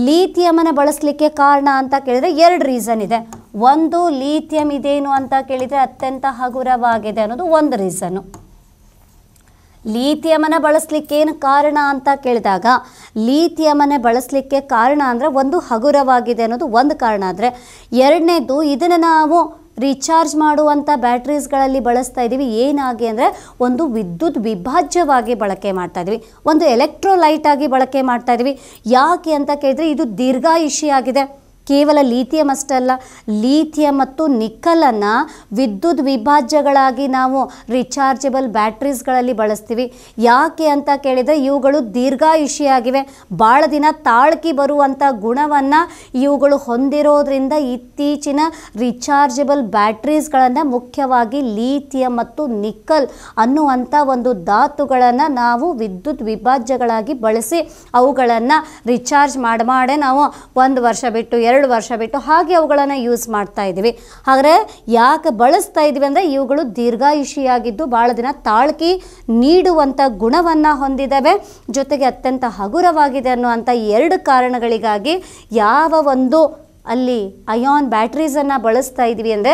ಲೀಥಿಯಮನ್ನು ಬಳಸಲಿಕ್ಕೆ ಕಾರಣ ಅಂತ ಕೇಳಿದರೆ ಎರಡು ರೀಸನ್ ಇದೆ ಒಂದು ಲೀಥಿಯಂ ಇದೇನು ಅಂತ ಕೇಳಿದರೆ ಅತ್ಯಂತ ಹಗುರವಾಗಿದೆ ಅನ್ನೋದು ಒಂದು ರೀಸನ್ನು ಲೀಥಿಯಮನ ಬಳಸಲಿಕ್ಕೆ ಏನು ಕಾರಣ ಅಂತ ಕೇಳಿದಾಗ ಲೀಥಿಯಮನ ಬಳಸಲಿಕ್ಕೆ ಕಾರಣ ಅಂದರೆ ಒಂದು ಹಗುರವಾಗಿದೆ ಅನ್ನೋದು ಒಂದು ಕಾರಣ ಆದರೆ ಎರಡನೇದು ಇದನ್ನು ನಾವು ರೀಚಾರ್ಜ್ ಮಾಡುವಂಥ ಬ್ಯಾಟ್ರೀಸ್ಗಳಲ್ಲಿ ಬಳಸ್ತಾ ಇದ್ದೀವಿ ಏನಾಗಿ ಅಂದರೆ ಒಂದು ವಿದ್ಯುತ್ ವಿಭಾಜ್ಯವಾಗಿ ಬಳಕೆ ಮಾಡ್ತಾ ಇದ್ದೀವಿ ಒಂದು ಎಲೆಕ್ಟ್ರೋಲೈಟ್ ಆಗಿ ಬಳಕೆ ಮಾಡ್ತಾ ಇದ್ದೀವಿ ಯಾಕೆ ಅಂತ ಕೇಳಿದರೆ ಇದು ದೀರ್ಘಾಯುಷಿಯಾಗಿದೆ ಕೇವಲ ಲೀಥಿಯಂ ಅಷ್ಟಲ್ಲ ಲೀಥಿಯಂ ಮತ್ತು ನಿಕ್ಕಲನ್ನು ವಿದ್ಯುತ್ ವಿಭಾಜ್ಯಗಳಾಗಿ ನಾವು ರಿಚಾರ್ಜಬಲ್ ಬ್ಯಾಟ್ರೀಸ್ಗಳಲ್ಲಿ ಬಳಸ್ತೀವಿ ಯಾಕೆ ಅಂತ ಕೇಳಿದರೆ ಇವುಗಳು ದೀರ್ಘಾಯುಷಿಯಾಗಿವೆ ಭಾಳ ದಿನ ತಾಳ್ಕಿ ಬರುವಂಥ ಗುಣವನ್ನು ಇವುಗಳು ಹೊಂದಿರೋದ್ರಿಂದ ಇತ್ತೀಚಿನ ರಿಚಾರ್ಜಬಲ್ ಬ್ಯಾಟ್ರೀಸ್ಗಳನ್ನು ಮುಖ್ಯವಾಗಿ ಲೀಥಿಯಂ ಮತ್ತು ನಿಕ್ಕಲ್ ಅನ್ನುವಂಥ ಒಂದು ಧಾತುಗಳನ್ನು ನಾವು ವಿದ್ಯುತ್ ವಿಭಾಜ್ಯಗಳಾಗಿ ಬಳಸಿ ಅವುಗಳನ್ನು ರಿಚಾರ್ಜ್ ಮಾಡಿ ನಾವು ಒಂದು ವರ್ಷ ಬಿಟ್ಟು ಎರಡು ಎರಡು ವರ್ಷ ಬಿಟ್ಟು ಹಾಗೆ ಅವುಗಳನ್ನು ಯೂಸ್ ಮಾಡ್ತಾ ಇದ್ದೀವಿ ಆದರೆ ಯಾಕೆ ಬಳಸ್ತಾ ಇದ್ದೀವಿ ಅಂದರೆ ಇವುಗಳು ದೀರ್ಘಾಯುಷಿಯಾಗಿದ್ದು ಭಾಳ ದಿನ ತಾಳ್ಕಿ ನೀಡುವಂಥ ಗುಣವನ್ನು ಹೊಂದಿದ್ದಾವೆ ಜೊತೆಗೆ ಅತ್ಯಂತ ಹಗುರವಾಗಿದೆ ಅನ್ನುವಂಥ ಎರಡು ಕಾರಣಗಳಿಗಾಗಿ ಯಾವ ಒಂದು ಅಲ್ಲಿ ಅಯಾನ್ ಬ್ಯಾಟ್ರೀಸನ್ನು ಬಳಸ್ತಾ ಇದ್ವಿ ಅಂದರೆ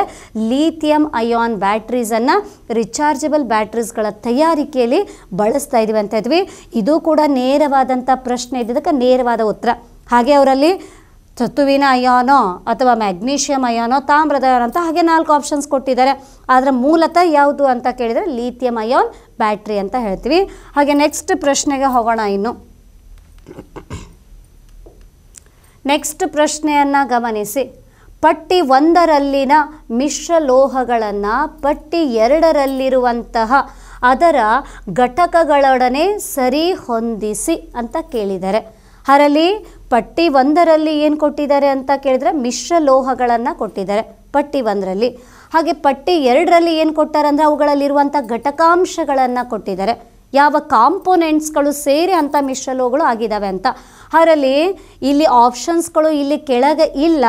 ಲೀಥಿಯಂ ಅಯಾನ್ ಬ್ಯಾಟ್ರೀಸನ್ನು ರಿಚಾರ್ಜಬಲ್ ಬ್ಯಾಟ್ರೀಸ್ಗಳ ತಯಾರಿಕೆಯಲ್ಲಿ ಬಳಸ್ತಾ ಇದ್ವಿ ಅಂತ ಇದ್ವಿ ಇದು ಕೂಡ ನೇರವಾದಂಥ ಪ್ರಶ್ನೆ ಇದ್ದಿದ್ದಕ್ಕೆ ನೇರವಾದ ಉತ್ತರ ಹಾಗೆ ಅವರಲ್ಲಿ ಸತ್ತುವಿನ ಅಯಾನೋ ಅಥವಾ ಮ್ಯಾಗ್ನೀಷಿಯಂ ಅಯಾನೋ ತಾಮ್ರದ ಅಯಾನೋ ಅಂತ ಹಾಗೆ ನಾಲ್ಕು ಆಪ್ಷನ್ಸ್ ಕೊಟ್ಟಿದ್ದಾರೆ ಅದರ ಮೂಲತಃ ಯಾವುದು ಅಂತ ಕೇಳಿದರೆ ಲೀಥಿಯಂ ಅಯಾನ್ ಬ್ಯಾಟ್ರಿ ಅಂತ ಹೇಳ್ತೀವಿ ಹಾಗೆ ನೆಕ್ಸ್ಟ್ ಪ್ರಶ್ನೆಗೆ ಹೋಗೋಣ ಇನ್ನು ನೆಕ್ಸ್ಟ್ ಪ್ರಶ್ನೆಯನ್ನು ಗಮನಿಸಿ ಪಟ್ಟಿ ಒಂದರಲ್ಲಿನ ಲೋಹಗಳನ್ನು ಪಟ್ಟಿ ಎರಡರಲ್ಲಿರುವಂತಹ ಅದರ ಘಟಕಗಳೊಡನೆ ಸರಿ ಹೊಂದಿಸಿ ಅಂತ ಕೇಳಿದ್ದಾರೆ ಅದರಲ್ಲಿ ಪಟ್ಟಿ ಒಂದರಲ್ಲಿ ಏನು ಕೊಟ್ಟಿದ್ದಾರೆ ಅಂತ ಕೇಳಿದರೆ ಮಿಶ್ರ ಲೋಹಗಳನ್ನು ಕೊಟ್ಟಿದ್ದಾರೆ ಪಟ್ಟಿ ಒಂದರಲ್ಲಿ ಹಾಗೆ ಪಟ್ಟಿ ಎರಡರಲ್ಲಿ ಏನು ಕೊಟ್ಟಾರೆ ಅಂದರೆ ಅವುಗಳಲ್ಲಿರುವಂಥ ಘಟಕಾಂಶಗಳನ್ನು ಕೊಟ್ಟಿದ್ದಾರೆ ಯಾವ ಕಾಂಪೋನೆಂಟ್ಸ್ಗಳು ಸೇರಿ ಅಂಥ ಲೋಹಗಳು ಆಗಿದ್ದಾವೆ ಅಂತ ಅದರಲ್ಲಿ ಇಲ್ಲಿ ಆಪ್ಷನ್ಸ್ಗಳು ಇಲ್ಲಿ ಕೆಳಗೆ ಇಲ್ಲ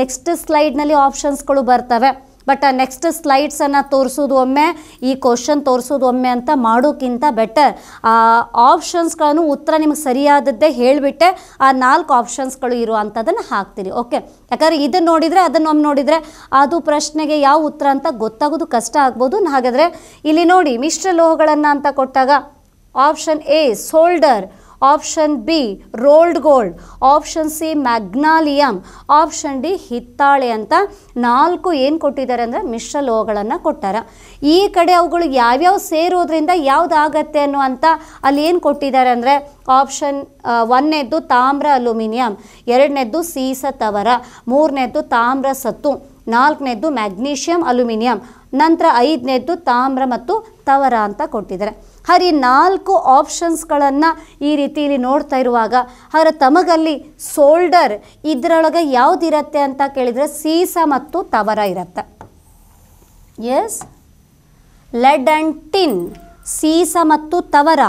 ನೆಕ್ಸ್ಟ್ ಸ್ಲೈಡ್ನಲ್ಲಿ ಆಪ್ಷನ್ಸ್ಗಳು ಬರ್ತವೆ ಬಟ್ ನೆಕ್ಸ್ಟ್ ಸ್ಲೈಡ್ಸನ್ನು ತೋರಿಸೋದು ಒಮ್ಮೆ ಈ ಕ್ವಶನ್ ತೋರಿಸೋದು ಒಮ್ಮೆ ಅಂತ ಮಾಡೋಕ್ಕಿಂತ ಬೆಟರ್ ಆಪ್ಷನ್ಸ್ಗಳನ್ನು ಉತ್ತರ ನಿಮಗೆ ಸರಿಯಾದದ್ದೇ ಹೇಳಿಬಿಟ್ಟೆ ಆ ನಾಲ್ಕು ಆಪ್ಷನ್ಸ್ಗಳು ಇರುವಂಥದ್ದನ್ನು ಹಾಕ್ತೀರಿ ಓಕೆ ಯಾಕಂದರೆ ಇದನ್ನು ನೋಡಿದರೆ ಅದನ್ನು ಒಮ್ಮೆ ನೋಡಿದರೆ ಅದು ಪ್ರಶ್ನೆಗೆ ಯಾವ ಉತ್ತರ ಅಂತ ಗೊತ್ತಾಗೋದು ಕಷ್ಟ ಆಗ್ಬೋದು ಹಾಗಾದರೆ ಇಲ್ಲಿ ನೋಡಿ ಮಿಶ್ರ ಲೋಹಗಳನ್ನು ಅಂತ ಕೊಟ್ಟಾಗ option A solder option B rolled gold option C magnalium option D ಹಿತ್ತಾಳೆ ಅಂತ ನಾಲ್ಕು ಏನು ಕೊಟ್ಟಿದ್ದಾರೆ ಅಂದರೆ ಮಿಶ್ರ ಲೋಹಗಳನ್ನು ಕೊಟ್ಟಾರ ಈ ಕಡೆ ಅವುಗಳು ಯಾವ್ಯಾವ ಸೇರೋದ್ರಿಂದ ಯಾವುದಾಗತ್ತೆ ಅನ್ನುವಂಥ ಅಲ್ಲಿ ಏನು ಕೊಟ್ಟಿದ್ದಾರೆ ಅಂದರೆ ಆಪ್ಷನ್ ಒಂದನೇದ್ದು ತಾಮ್ರ ಅಲ್ಯೂಮಿನಿಯಂ ಎರಡನೇದ್ದು ಸೀಸ ತವರ ಮೂರನೇದ್ದು ತಾಮ್ರ ಸತ್ತು ನಾಲ್ಕನೇದ್ದು ಮ್ಯಾಗ್ನೀಷಿಯಂ ಅಲ್ಯೂಮಿನಿಯಂ ನಂತರ ಐದನೇದ್ದು ತಾಮ್ರ ಮತ್ತು ತವರ ಅಂತ ಕೊಟ್ಟಿದ್ದಾರೆ ಹರಿ ನಾಲ್ಕು ಆಪ್ಷನ್ಸ್ಗಳನ್ನು ಈ ರೀತಿಯಲ್ಲಿ ನೋಡ್ತಾ ಇರುವಾಗ ಅವರ ತಮಗಲ್ಲಿ ಸೋಲ್ಡರ್ ಇದರೊಳಗೆ ಯಾವುದಿರತ್ತೆ ಅಂತ ಕೇಳಿದರೆ ಸೀಸ ಮತ್ತು ತವರ ಇರುತ್ತೆ ಎಸ್ ಲೆಡ್ ಆ್ಯಂಡ್ ಟಿನ್ ಸೀಸ ಮತ್ತು ತವರ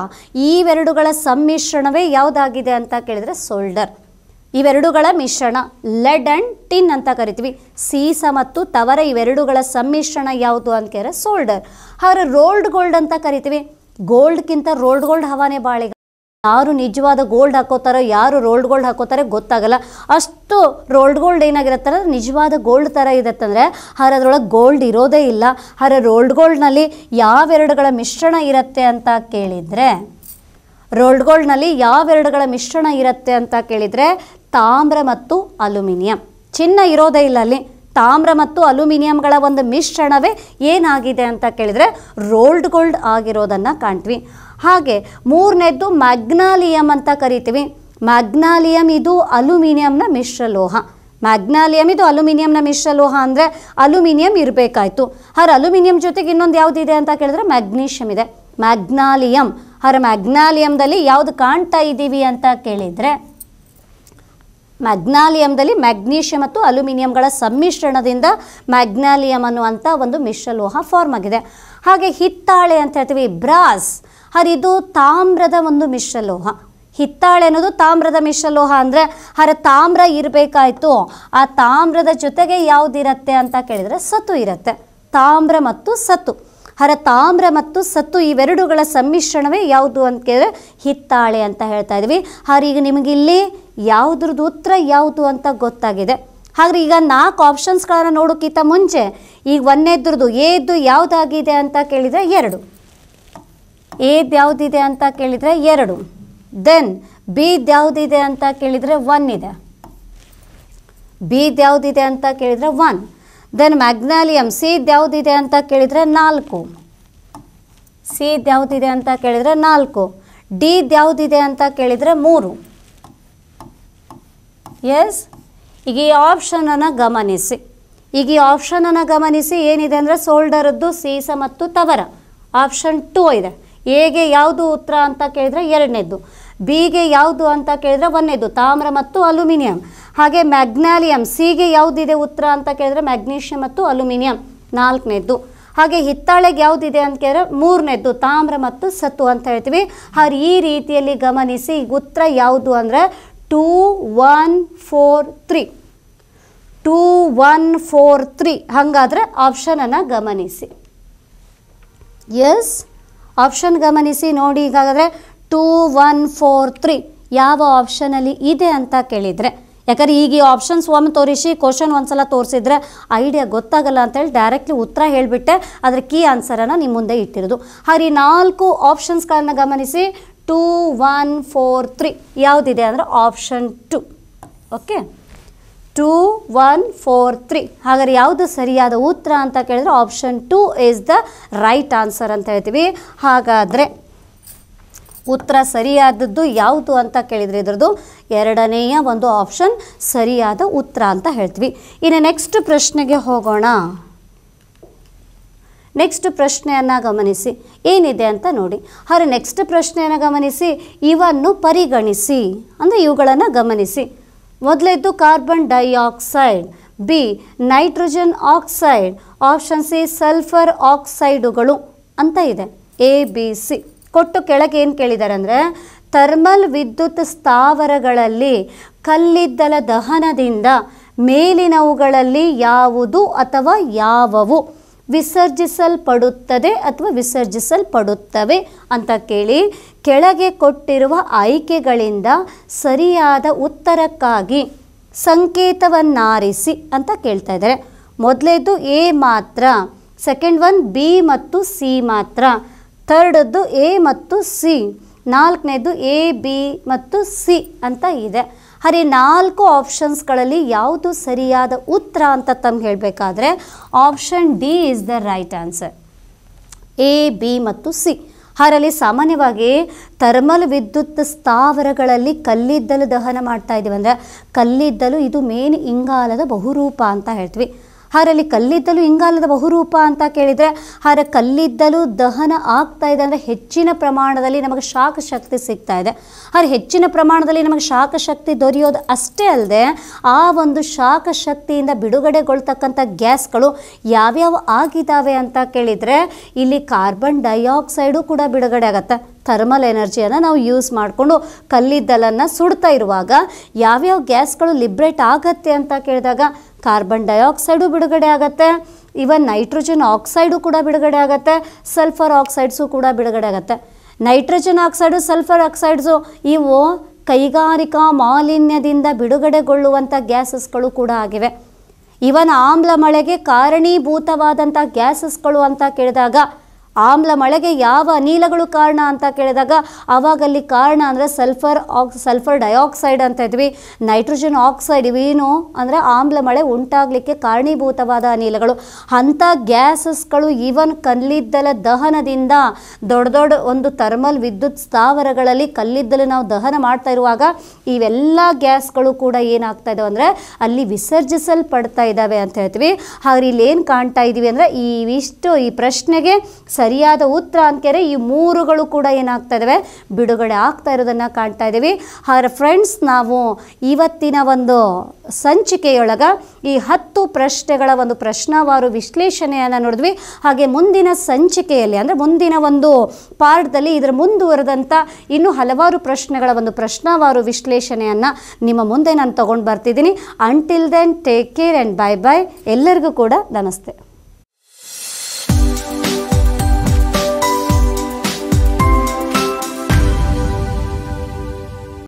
ಇವೆರಡುಗಳ ಸಮ್ಮಿಶ್ರಣವೇ ಯಾವುದಾಗಿದೆ ಅಂತ ಕೇಳಿದರೆ ಸೋಲ್ಡರ್ ಇವೆರಡುಗಳ ಮಿಶ್ರಣ ಲೆಡ್ ಆ್ಯಂಡ್ ಟಿನ್ ಅಂತ ಕರಿತೀವಿ ಸೀಸ ಮತ್ತು ತವರ ಇವೆರಡುಗಳ ಸಮ್ಮಿಶ್ರಣ ಯಾವುದು ಅಂತ ಕೇಳಿದ್ರೆ ಸೋಲ್ಡರ್ ಅವರ ರೋಲ್ಡ್ ಗೋಲ್ಡ್ ಅಂತ ಕರಿತೀವಿ ಗೋಲ್ಡ್ಗಿಂತ ರೋಲ್ಡ್ ಗೋಲ್ಡ್ ಹವಾನೇ ಬಾಳೆಗ ಯಾರು ನಿಜವಾದ ಗೋಲ್ಡ್ ಹಾಕೋತಾರೋ ಯಾರು ರೋಲ್ಡ್ ಗೋಲ್ಡ್ ಹಾಕೋತಾರೆ ಗೊತ್ತಾಗಲ್ಲ ಅಷ್ಟು ರೋಲ್ಡ್ ಗೋಲ್ಡ್ ಏನಾಗಿರುತ್ತಲ್ಲ ನಿಜವಾದ ಗೋಲ್ಡ್ ಥರ ಇರತ್ತಂದರೆ ಹಾರ ಅದರೊಳಗೆ ಗೋಲ್ಡ್ ಇರೋದೇ ಇಲ್ಲ ಹರ ರೋಲ್ಡ್ ಗೋಲ್ಡ್ನಲ್ಲಿ ಯಾವೆರಡುಗಳ ಮಿಶ್ರಣ ಇರುತ್ತೆ ಅಂತ ಕೇಳಿದರೆ ರೋಲ್ಡ್ ಗೋಲ್ಡ್ನಲ್ಲಿ ಯಾವೆರಡುಗಳ ಮಿಶ್ರಣ ಇರುತ್ತೆ ಅಂತ ಕೇಳಿದರೆ ತಾಮ್ರ ಮತ್ತು ಅಲ್ಯೂಮಿನಿಯಂ ಚಿನ್ನ ಇರೋದೇ ಇಲ್ಲ ಅಲ್ಲಿ ತಾಮ್ರ ಮತ್ತು ಅಲ್ಯೂಮಿನಿಯಂಗಳ ಒಂದು ಮಿಶ್ರಣವೇ ಏನಾಗಿದೆ ಅಂತ ಕೇಳಿದರೆ ರೋಲ್ಡ್ ಗೋಲ್ಡ್ ಆಗಿರೋದನ್ನು ಕಾಣ್ತೀವಿ ಹಾಗೆ ಮೂರನೇದ್ದು ಮ್ಯಾಗ್ನಾಲಿಯಂ ಅಂತ ಕರಿತೀವಿ ಮ್ಯಾಗ್ನಾಲಿಯಂ ಇದು ಅಲ್ಯೂಮಿನಿಯಂನ ಮಿಶ್ರಲೋಹ ಮ್ಯಾಗ್ನಾಲಿಯಂ ಇದು ಅಲ್ಯೂಮಿನಿಯಂನ ಮಿಶ್ರಲೋಹ ಅಂದರೆ ಅಲ್ಯೂಮಿನಿಯಂ ಇರಬೇಕಾಯಿತು ಹರ್ ಅಲ್ಯೂಮಿನಿಯಂ ಜೊತೆಗೆ ಇನ್ನೊಂದು ಯಾವುದಿದೆ ಅಂತ ಕೇಳಿದ್ರೆ ಮ್ಯಾಗ್ನೀಷಿಯಂ ಇದೆ ಮ್ಯಾಗ್ನಾಲಿಯಂ ಹರ್ ಮ್ಯಾಗ್ನಾಲಿಯಂದಲ್ಲಿ ಯಾವುದು ಕಾಣ್ತಾ ಇದ್ದೀವಿ ಅಂತ ಕೇಳಿದರೆ ಮ್ಯಾಗ್ನಾಲಿಯಂದಲ್ಲಿ ಮ್ಯಾಗ್ನೀಷಿಯಂ ಮತ್ತು ಅಲ್ಯೂಮಿನಿಯಂಗಳ ಸಮ್ಮಿಶ್ರಣದಿಂದ ಮ್ಯಾಗ್ನಾಲಿಯಂ ಅನ್ನುವಂಥ ಒಂದು ಮಿಶ್ರಲೋಹ ಫಾರ್ಮ್ ಆಗಿದೆ ಹಾಗೆ ಹಿತ್ತಾಳೆ ಅಂತ ಹೇಳ್ತೀವಿ ಬ್ರಾಸ್ ಇದು ತಾಮ್ರದ ಒಂದು ಮಿಶ್ರಲೋಹ ಹಿತ್ತಾಳೆ ಅನ್ನೋದು ತಾಮ್ರದ ಮಿಶ್ರಲೋಹ ಅಂದರೆ ಹರ ತಾಮ್ರ ಇರಬೇಕಾಯಿತು ಆ ತಾಮ್ರದ ಜೊತೆಗೆ ಯಾವುದಿರುತ್ತೆ ಅಂತ ಕೇಳಿದರೆ ಸತು ಇರುತ್ತೆ ತಾಮ್ರ ಮತ್ತು ಸತು ಹರ ತಾಮ್ರ ಮತ್ತು ಸತ್ತು ಇವೆರಡುಗಳ ಸಮ್ಮಿಶ್ರಣವೇ ಯಾವುದು ಅಂತ ಕೇಳಿದ್ರೆ ಹಿತ್ತಾಳೆ ಅಂತ ಹೇಳ್ತಾ ಇದ್ವಿ ಹಾಗೆ ಈಗ ನಿಮಗಿಲ್ಲಿ ಯಾವುದ್ರದ್ದು ಉತ್ತರ ಯಾವುದು ಅಂತ ಗೊತ್ತಾಗಿದೆ ಹಾಗೆ ಈಗ ನಾಲ್ಕು ಆಪ್ಷನ್ಸ್ಗಳನ್ನು ನೋಡೋಕ್ಕಿಂತ ಮುಂಚೆ ಈಗ ಒಂದೇದ್ರದ್ದು ಏದ್ದು ಯಾವುದಾಗಿದೆ ಅಂತ ಕೇಳಿದರೆ ಎರಡು ಏದು ಯಾವುದಿದೆ ಅಂತ ಕೇಳಿದರೆ ಎರಡು ದೆನ್ ಬಿದು ಯಾವುದಿದೆ ಅಂತ ಕೇಳಿದರೆ ಒನ್ ಇದೆ ಬಿದು ಯಾವುದಿದೆ ಅಂತ ಕೇಳಿದರೆ ಒನ್ ದೆನ್ ಮ್ಯಾಗ್ನಾಲಿಯಮ್ ಸಿ ಇದ್ಯಾವುದಿದೆ ಅಂತ ಕೇಳಿದರೆ ನಾಲ್ಕು ಸಿ ಇದ್ಯಾವುದಿದೆ ಅಂತ ಕೇಳಿದರೆ ನಾಲ್ಕು ಡಿ ಇದ್ಯಾವುದಿದೆ ಅಂತ ಕೇಳಿದರೆ ಮೂರು ಎಸ್ ಈಗ ಈ ಆಪ್ಷನನ್ನು ಗಮನಿಸಿ ಈಗ ಈ ಆಪ್ಷನನ್ನು ಗಮನಿಸಿ ಏನಿದೆ ಅಂದರೆ ಸೋಲ್ಡರದ್ದು ಸೀಸ ಮತ್ತು ತವರ ಆಪ್ಷನ್ ಟೂ ಇದೆ ಹೇಗೆ ಯಾವುದು ಉತ್ತರ ಅಂತ ಕೇಳಿದರೆ ಎರಡನೇದ್ದು ಬಿಗೆ ಯಾವುದು ಅಂತ ಕೇಳಿದರೆ ಒಂದೇದು ತಾಮ್ರ ಮತ್ತು ಅಲ್ಯೂಮಿನಿಯಂ ಹಾಗೆ ಮ್ಯಾಗ್ನಾಲಿಯಂ ಸಿಗೆ ಯಾವುದಿದೆ ಉತ್ತರ ಅಂತ ಕೇಳಿದ್ರೆ ಮ್ಯಾಗ್ನೀಷಿಯಂ ಮತ್ತು ಅಲ್ಯೂಮಿನಿಯಂ ನಾಲ್ಕನೇದ್ದು ಹಾಗೆ ಹಿತ್ತಾಳೆಗೆ ಯಾವುದಿದೆ ಅಂತ ಕೇಳಿದ್ರೆ ಮೂರನೇದ್ದು ತಾಮ್ರ ಮತ್ತು ಸತ್ತು ಅಂತ ಹೇಳ್ತೀವಿ ಹಾಗೆ ಈ ರೀತಿಯಲ್ಲಿ ಗಮನಿಸಿ ಉತ್ತರ ಯಾವುದು ಅಂದರೆ two one four three two one four three ಹಾಗಾದರೆ ಆಪ್ಷನನ್ನು ಗಮನಿಸಿ ಎಸ್ ಆಪ್ಷನ್ ಗಮನಿಸಿ ನೋಡಿ ಈಗಾದರೆ ಟೂ ಒನ್ ಫೋರ್ ತ್ರೀ ಯಾವ ಆಪ್ಷನಲ್ಲಿ ಇದೆ ಅಂತ ಕೇಳಿದರೆ ಯಾಕಂದರೆ ಈಗ ಈ ಆಪ್ಷನ್ಸ್ ಒಮ್ಮೆ ತೋರಿಸಿ ಕ್ವಶನ್ ಒಂದ್ಸಲ ತೋರಿಸಿದ್ರೆ ಐಡಿಯಾ ಗೊತ್ತಾಗಲ್ಲ ಅಂತೇಳಿ ಡೈರೆಕ್ಟ್ಲಿ ಉತ್ತರ ಹೇಳಿಬಿಟ್ಟೆ ಅದರ ಕೀ ಆನ್ಸರನ್ನು ನಿಮ್ಮ ಮುಂದೆ ಇಟ್ಟಿರೋದು ಹಾಗೆ ನಾಲ್ಕು ಆಪ್ಷನ್ಸ್ಗಳನ್ನ ಗಮನಿಸಿ ಟೂ ಒನ್ ಫೋರ್ ತ್ರೀ ಯಾವುದಿದೆ ಅಂದರೆ option two okay two one four three ಹಾಗಾದ್ರೆ ಯಾವುದು ಸರಿಯಾದ ಉತ್ತರ ಅಂತ ಕೇಳಿದ್ರೆ option two is the right answer ಅಂತ ಹೇಳ್ತೀವಿ ಹಾಗಾದರೆ ಉತ್ತರ ಸರಿಯಾದದ್ದು ಯಾವುದು ಅಂತ ಕೇಳಿದರೆ ಇದರದ್ದು ಎರಡನೆಯ ಒಂದು ಆಪ್ಷನ್ ಸರಿಯಾದ ಉತ್ತರ ಅಂತ ಹೇಳ್ತೀವಿ ಇನ್ನು ನೆಕ್ಸ್ಟ್ ಪ್ರಶ್ನೆಗೆ ಹೋಗೋಣ ನೆಕ್ಸ್ಟ್ ಪ್ರಶ್ನೆಯನ್ನು ಗಮನಿಸಿ ಏನಿದೆ ಅಂತ ನೋಡಿ ಆದರೆ ನೆಕ್ಸ್ಟ್ ಪ್ರಶ್ನೆಯನ್ನು ಗಮನಿಸಿ ಇವನ್ನು ಪರಿಗಣಿಸಿ ಅಂದರೆ ಇವುಗಳನ್ನು ಗಮನಿಸಿ ಮೊದಲೇದ್ದು carbon dioxide B nitrogen oxide option C sulphur ಆಕ್ಸೈಡುಗಳು ಅಂತ ಇದೆ ಎ ಬಿ ಸಿ ಕೊಟ್ಟು ಕೆಳಗೆ ಏನು ಕೇಳಿದ್ದಾರೆ ಅಂದರೆ ಥರ್ಮಲ್ ವಿದ್ಯುತ್ ಸ್ಥಾವರಗಳಲ್ಲಿ ಕಲ್ಲಿದ್ದಲ ದಹನದಿಂದ ಮೇಲಿನವುಗಳಲ್ಲಿ ಯಾವುದು ಅಥವಾ ಯಾವವು ವಿಸರ್ಜಿಸಲ್ಪಡುತ್ತದೆ ಅಥವಾ ವಿಸರ್ಜಿಸಲ್ಪಡುತ್ತವೆ ಅಂತ ಕೇಳಿ ಕೆಳಗೆ ಕೊಟ್ಟಿರುವ ಆಯ್ಕೆಗಳಿಂದ ಸರಿಯಾದ ಉತ್ತರಕ್ಕಾಗಿ ಸಂಕೇತವನ್ನಾರಿಸಿ ಅಂತ ಕೇಳ್ತಾ ಇದ್ದಾರೆ ಮೊದಲೇದು ಎ ಮಾತ್ರ ಸೆಕೆಂಡ್ ಒನ್ ಬಿ ಮತ್ತು ಸಿ ಮಾತ್ರ ಥರ್ಡದ್ದು ಎ ಮತ್ತು ಸಿ ನಾಲ್ಕನೇದು ಎ ಬಿ ಮತ್ತು ಸಿ ಅಂತ ಇದೆ ಹಾಗೆ ನಾಲ್ಕು ಆಪ್ಷನ್ಸ್ಗಳಲ್ಲಿ ಯಾವುದು ಸರಿಯಾದ ಉತ್ತರ ಅಂತ ತಮ್ಗೆ ಹೇಳಬೇಕಾದ್ರೆ option D is the right answer A B ಮತ್ತು ಸಿ ಅದರಲ್ಲಿ ಸಾಮಾನ್ಯವಾಗಿ ಥರ್ಮಲ್ ವಿದ್ಯುತ್ ಸ್ಥಾವರಗಳಲ್ಲಿ ಕಲ್ಲಿದ್ದಲು ದಹನ ಮಾಡ್ತಾ ಇದ್ದೀವಿ ಅಂದರೆ ಕಲ್ಲಿದ್ದಲು ಇದು ಮೇನ್ ಇಂಗಾಲದ ಬಹುರೂಪ ಅಂತ ಹೇಳ್ತೀವಿ ಹಾರಲ್ಲಿ ಕಲ್ಲಿದ್ದಲು ಇಂಗಾಲದ ಬಹುರೂಪ ಅಂತ ಕೇಳಿದರೆ ಆದರೆ ಕಲ್ಲಿದ್ದಲು ದಹನ ಆಗ್ತಾ ಇದೆ ಅಂದರೆ ಹೆಚ್ಚಿನ ಪ್ರಮಾಣದಲ್ಲಿ ನಮಗೆ ಶಾಖ ಶಕ್ತಿ ಸಿಗ್ತಾ ಇದೆ ಆದರೆ ಹೆಚ್ಚಿನ ಪ್ರಮಾಣದಲ್ಲಿ ನಮಗೆ ಶಾಖ ಶಕ್ತಿ ದೊರೆಯೋದು ಅಷ್ಟೇ ಅಲ್ಲದೆ ಆ ಒಂದು ಶಾಖ ಶಕ್ತಿಯಿಂದ ಬಿಡುಗಡೆಗೊಳ್ತಕ್ಕಂಥ ಗ್ಯಾಸ್ಗಳು ಯಾವ್ಯಾವ ಆಗಿದ್ದಾವೆ ಅಂತ ಕೇಳಿದರೆ ಇಲ್ಲಿ ಕಾರ್ಬನ್ ಡೈಆಕ್ಸೈಡು ಕೂಡ ಬಿಡುಗಡೆ ಆಗುತ್ತೆ ಥರ್ಮಲ್ ಎನರ್ಜಿಯನ್ನು ನಾವು ಯೂಸ್ ಮಾಡಿಕೊಂಡು ಕಲ್ಲಿದ್ದಲನ್ನು ಸುಡ್ತಾ ಇರುವಾಗ ಯಾವ್ಯಾವ ಗ್ಯಾಸ್ಗಳು ಲಿಬ್ರೇಟ್ ಆಗತ್ತೆ ಅಂತ ಕೇಳಿದಾಗ ಕಾರ್ಬನ್ ಡೈಆಕ್ಸೈಡು ಬಿಡುಗಡೆ ಆಗುತ್ತೆ ಇವನ್ ನೈಟ್ರೋಜನ್ ಆಕ್ಸೈಡು ಕೂಡ ಬಿಡುಗಡೆ ಆಗುತ್ತೆ ಸಲ್ಫರ್ ಆಕ್ಸೈಡ್ಸು ಕೂಡ ಬಿಡುಗಡೆ ಆಗುತ್ತೆ ನೈಟ್ರೋಜನ್ ಆಕ್ಸೈಡು ಸಲ್ಫರ್ ಆಕ್ಸೈಡ್ಸು ಇವು ಕೈಗಾರಿಕಾ ಮಾಲಿನ್ಯದಿಂದ ಬಿಡುಗಡೆಗೊಳ್ಳುವಂಥ ಗ್ಯಾಸಸ್ಗಳು ಕೂಡ ಆಗಿವೆ ಇವನ್ ಆಮ್ಲ ಮಳೆಗೆ ಕಾರಣೀಭೂತವಾದಂಥ ಗ್ಯಾಸಸ್ಗಳು ಅಂತ ಕೇಳಿದಾಗ ಆಮ್ಲ ಮಳೆಗೆ ಯಾವ ಅನಿಲಗಳು ಕಾರಣ ಅಂತ ಕೇಳಿದಾಗ ಅವಾಗಲ್ಲಿ ಕಾರಣ ಅಂದರೆ ಸಲ್ಫರ್ ಆಕ್ ಸಲ್ಫರ್ ಡೈಆಕ್ಸೈಡ್ ಅಂತ ಇದ್ವಿ ನೈಟ್ರೋಜನ್ ಆಕ್ಸೈಡ್ ಇವೇನು ಅಂದರೆ ಆಮ್ಲ ಮಳೆ ಉಂಟಾಗಲಿಕ್ಕೆ ಕಾರಣೀಭೂತವಾದ ಅನಿಲಗಳು ಅಂಥ ಗ್ಯಾಸಸ್ಗಳು ಈವನ್ ಕಲ್ಲಿದ್ದಲ ದಹನದಿಂದ ದೊಡ್ಡ ದೊಡ್ಡ ಒಂದು ಥರ್ಮಲ್ ವಿದ್ಯುತ್ ಸ್ಥಾವರಗಳಲ್ಲಿ ಕಲ್ಲಿದ್ದಲು ನಾವು ದಹನ ಮಾಡ್ತಾ ಇರುವಾಗ ಇವೆಲ್ಲ ಗ್ಯಾಸ್ಗಳು ಕೂಡ ಏನಾಗ್ತಾ ಇದಾವೆ ಅಂದರೆ ಅಲ್ಲಿ ವಿಸರ್ಜಿಸಲ್ಪಡ್ತಾ ಇದ್ದಾವೆ ಅಂತ ಹೇಳ್ತೀವಿ ಹಾಗೆ ಇಲ್ಲಿ ಏನು ಕಾಣ್ತಾ ಇದ್ದೀವಿ ಅಂದರೆ ಈ ಇಷ್ಟು ಈ ಪ್ರಶ್ನೆಗೆ ಸ ಸರಿಯಾದ ಉತ್ತರ ಅಂತೇರೆ ಈ ಮೂರುಗಳು ಕೂಡ ಏನಾಗ್ತಾ ಇದಾವೆ ಬಿಡುಗಡೆ ಆಗ್ತಾ ಇರೋದನ್ನು ಕಾಣ್ತಾ ಇದ್ದೀವಿ ಹಾಗೆ ಫ್ರೆಂಡ್ಸ್ ನಾವು ಇವತ್ತಿನ ಒಂದು ಸಂಚಿಕೆಯೊಳಗ ಈ ಹತ್ತು ಪ್ರಶ್ನೆಗಳ ಒಂದು ಪ್ರಶ್ನಾವಾರು ವಿಶ್ಲೇಷಣೆಯನ್ನು ನೋಡಿದ್ವಿ ಹಾಗೆ ಮುಂದಿನ ಸಂಚಿಕೆಯಲ್ಲಿ ಅಂದರೆ ಮುಂದಿನ ಒಂದು ಪಾಠದಲ್ಲಿ ಇದರ ಮುಂದುವರೆದಂಥ ಇನ್ನೂ ಹಲವಾರು ಪ್ರಶ್ನೆಗಳ ಒಂದು ಪ್ರಶ್ನಾವಾರು ವಿಶ್ಲೇಷಣೆಯನ್ನು ನಿಮ್ಮ ಮುಂದೆ ನಾನು ತಗೊಂಡು ಬರ್ತಿದ್ದೀನಿ until then take care and bye bye ಎಲ್ಲರಿಗೂ ಕೂಡ ನಮಸ್ತೆ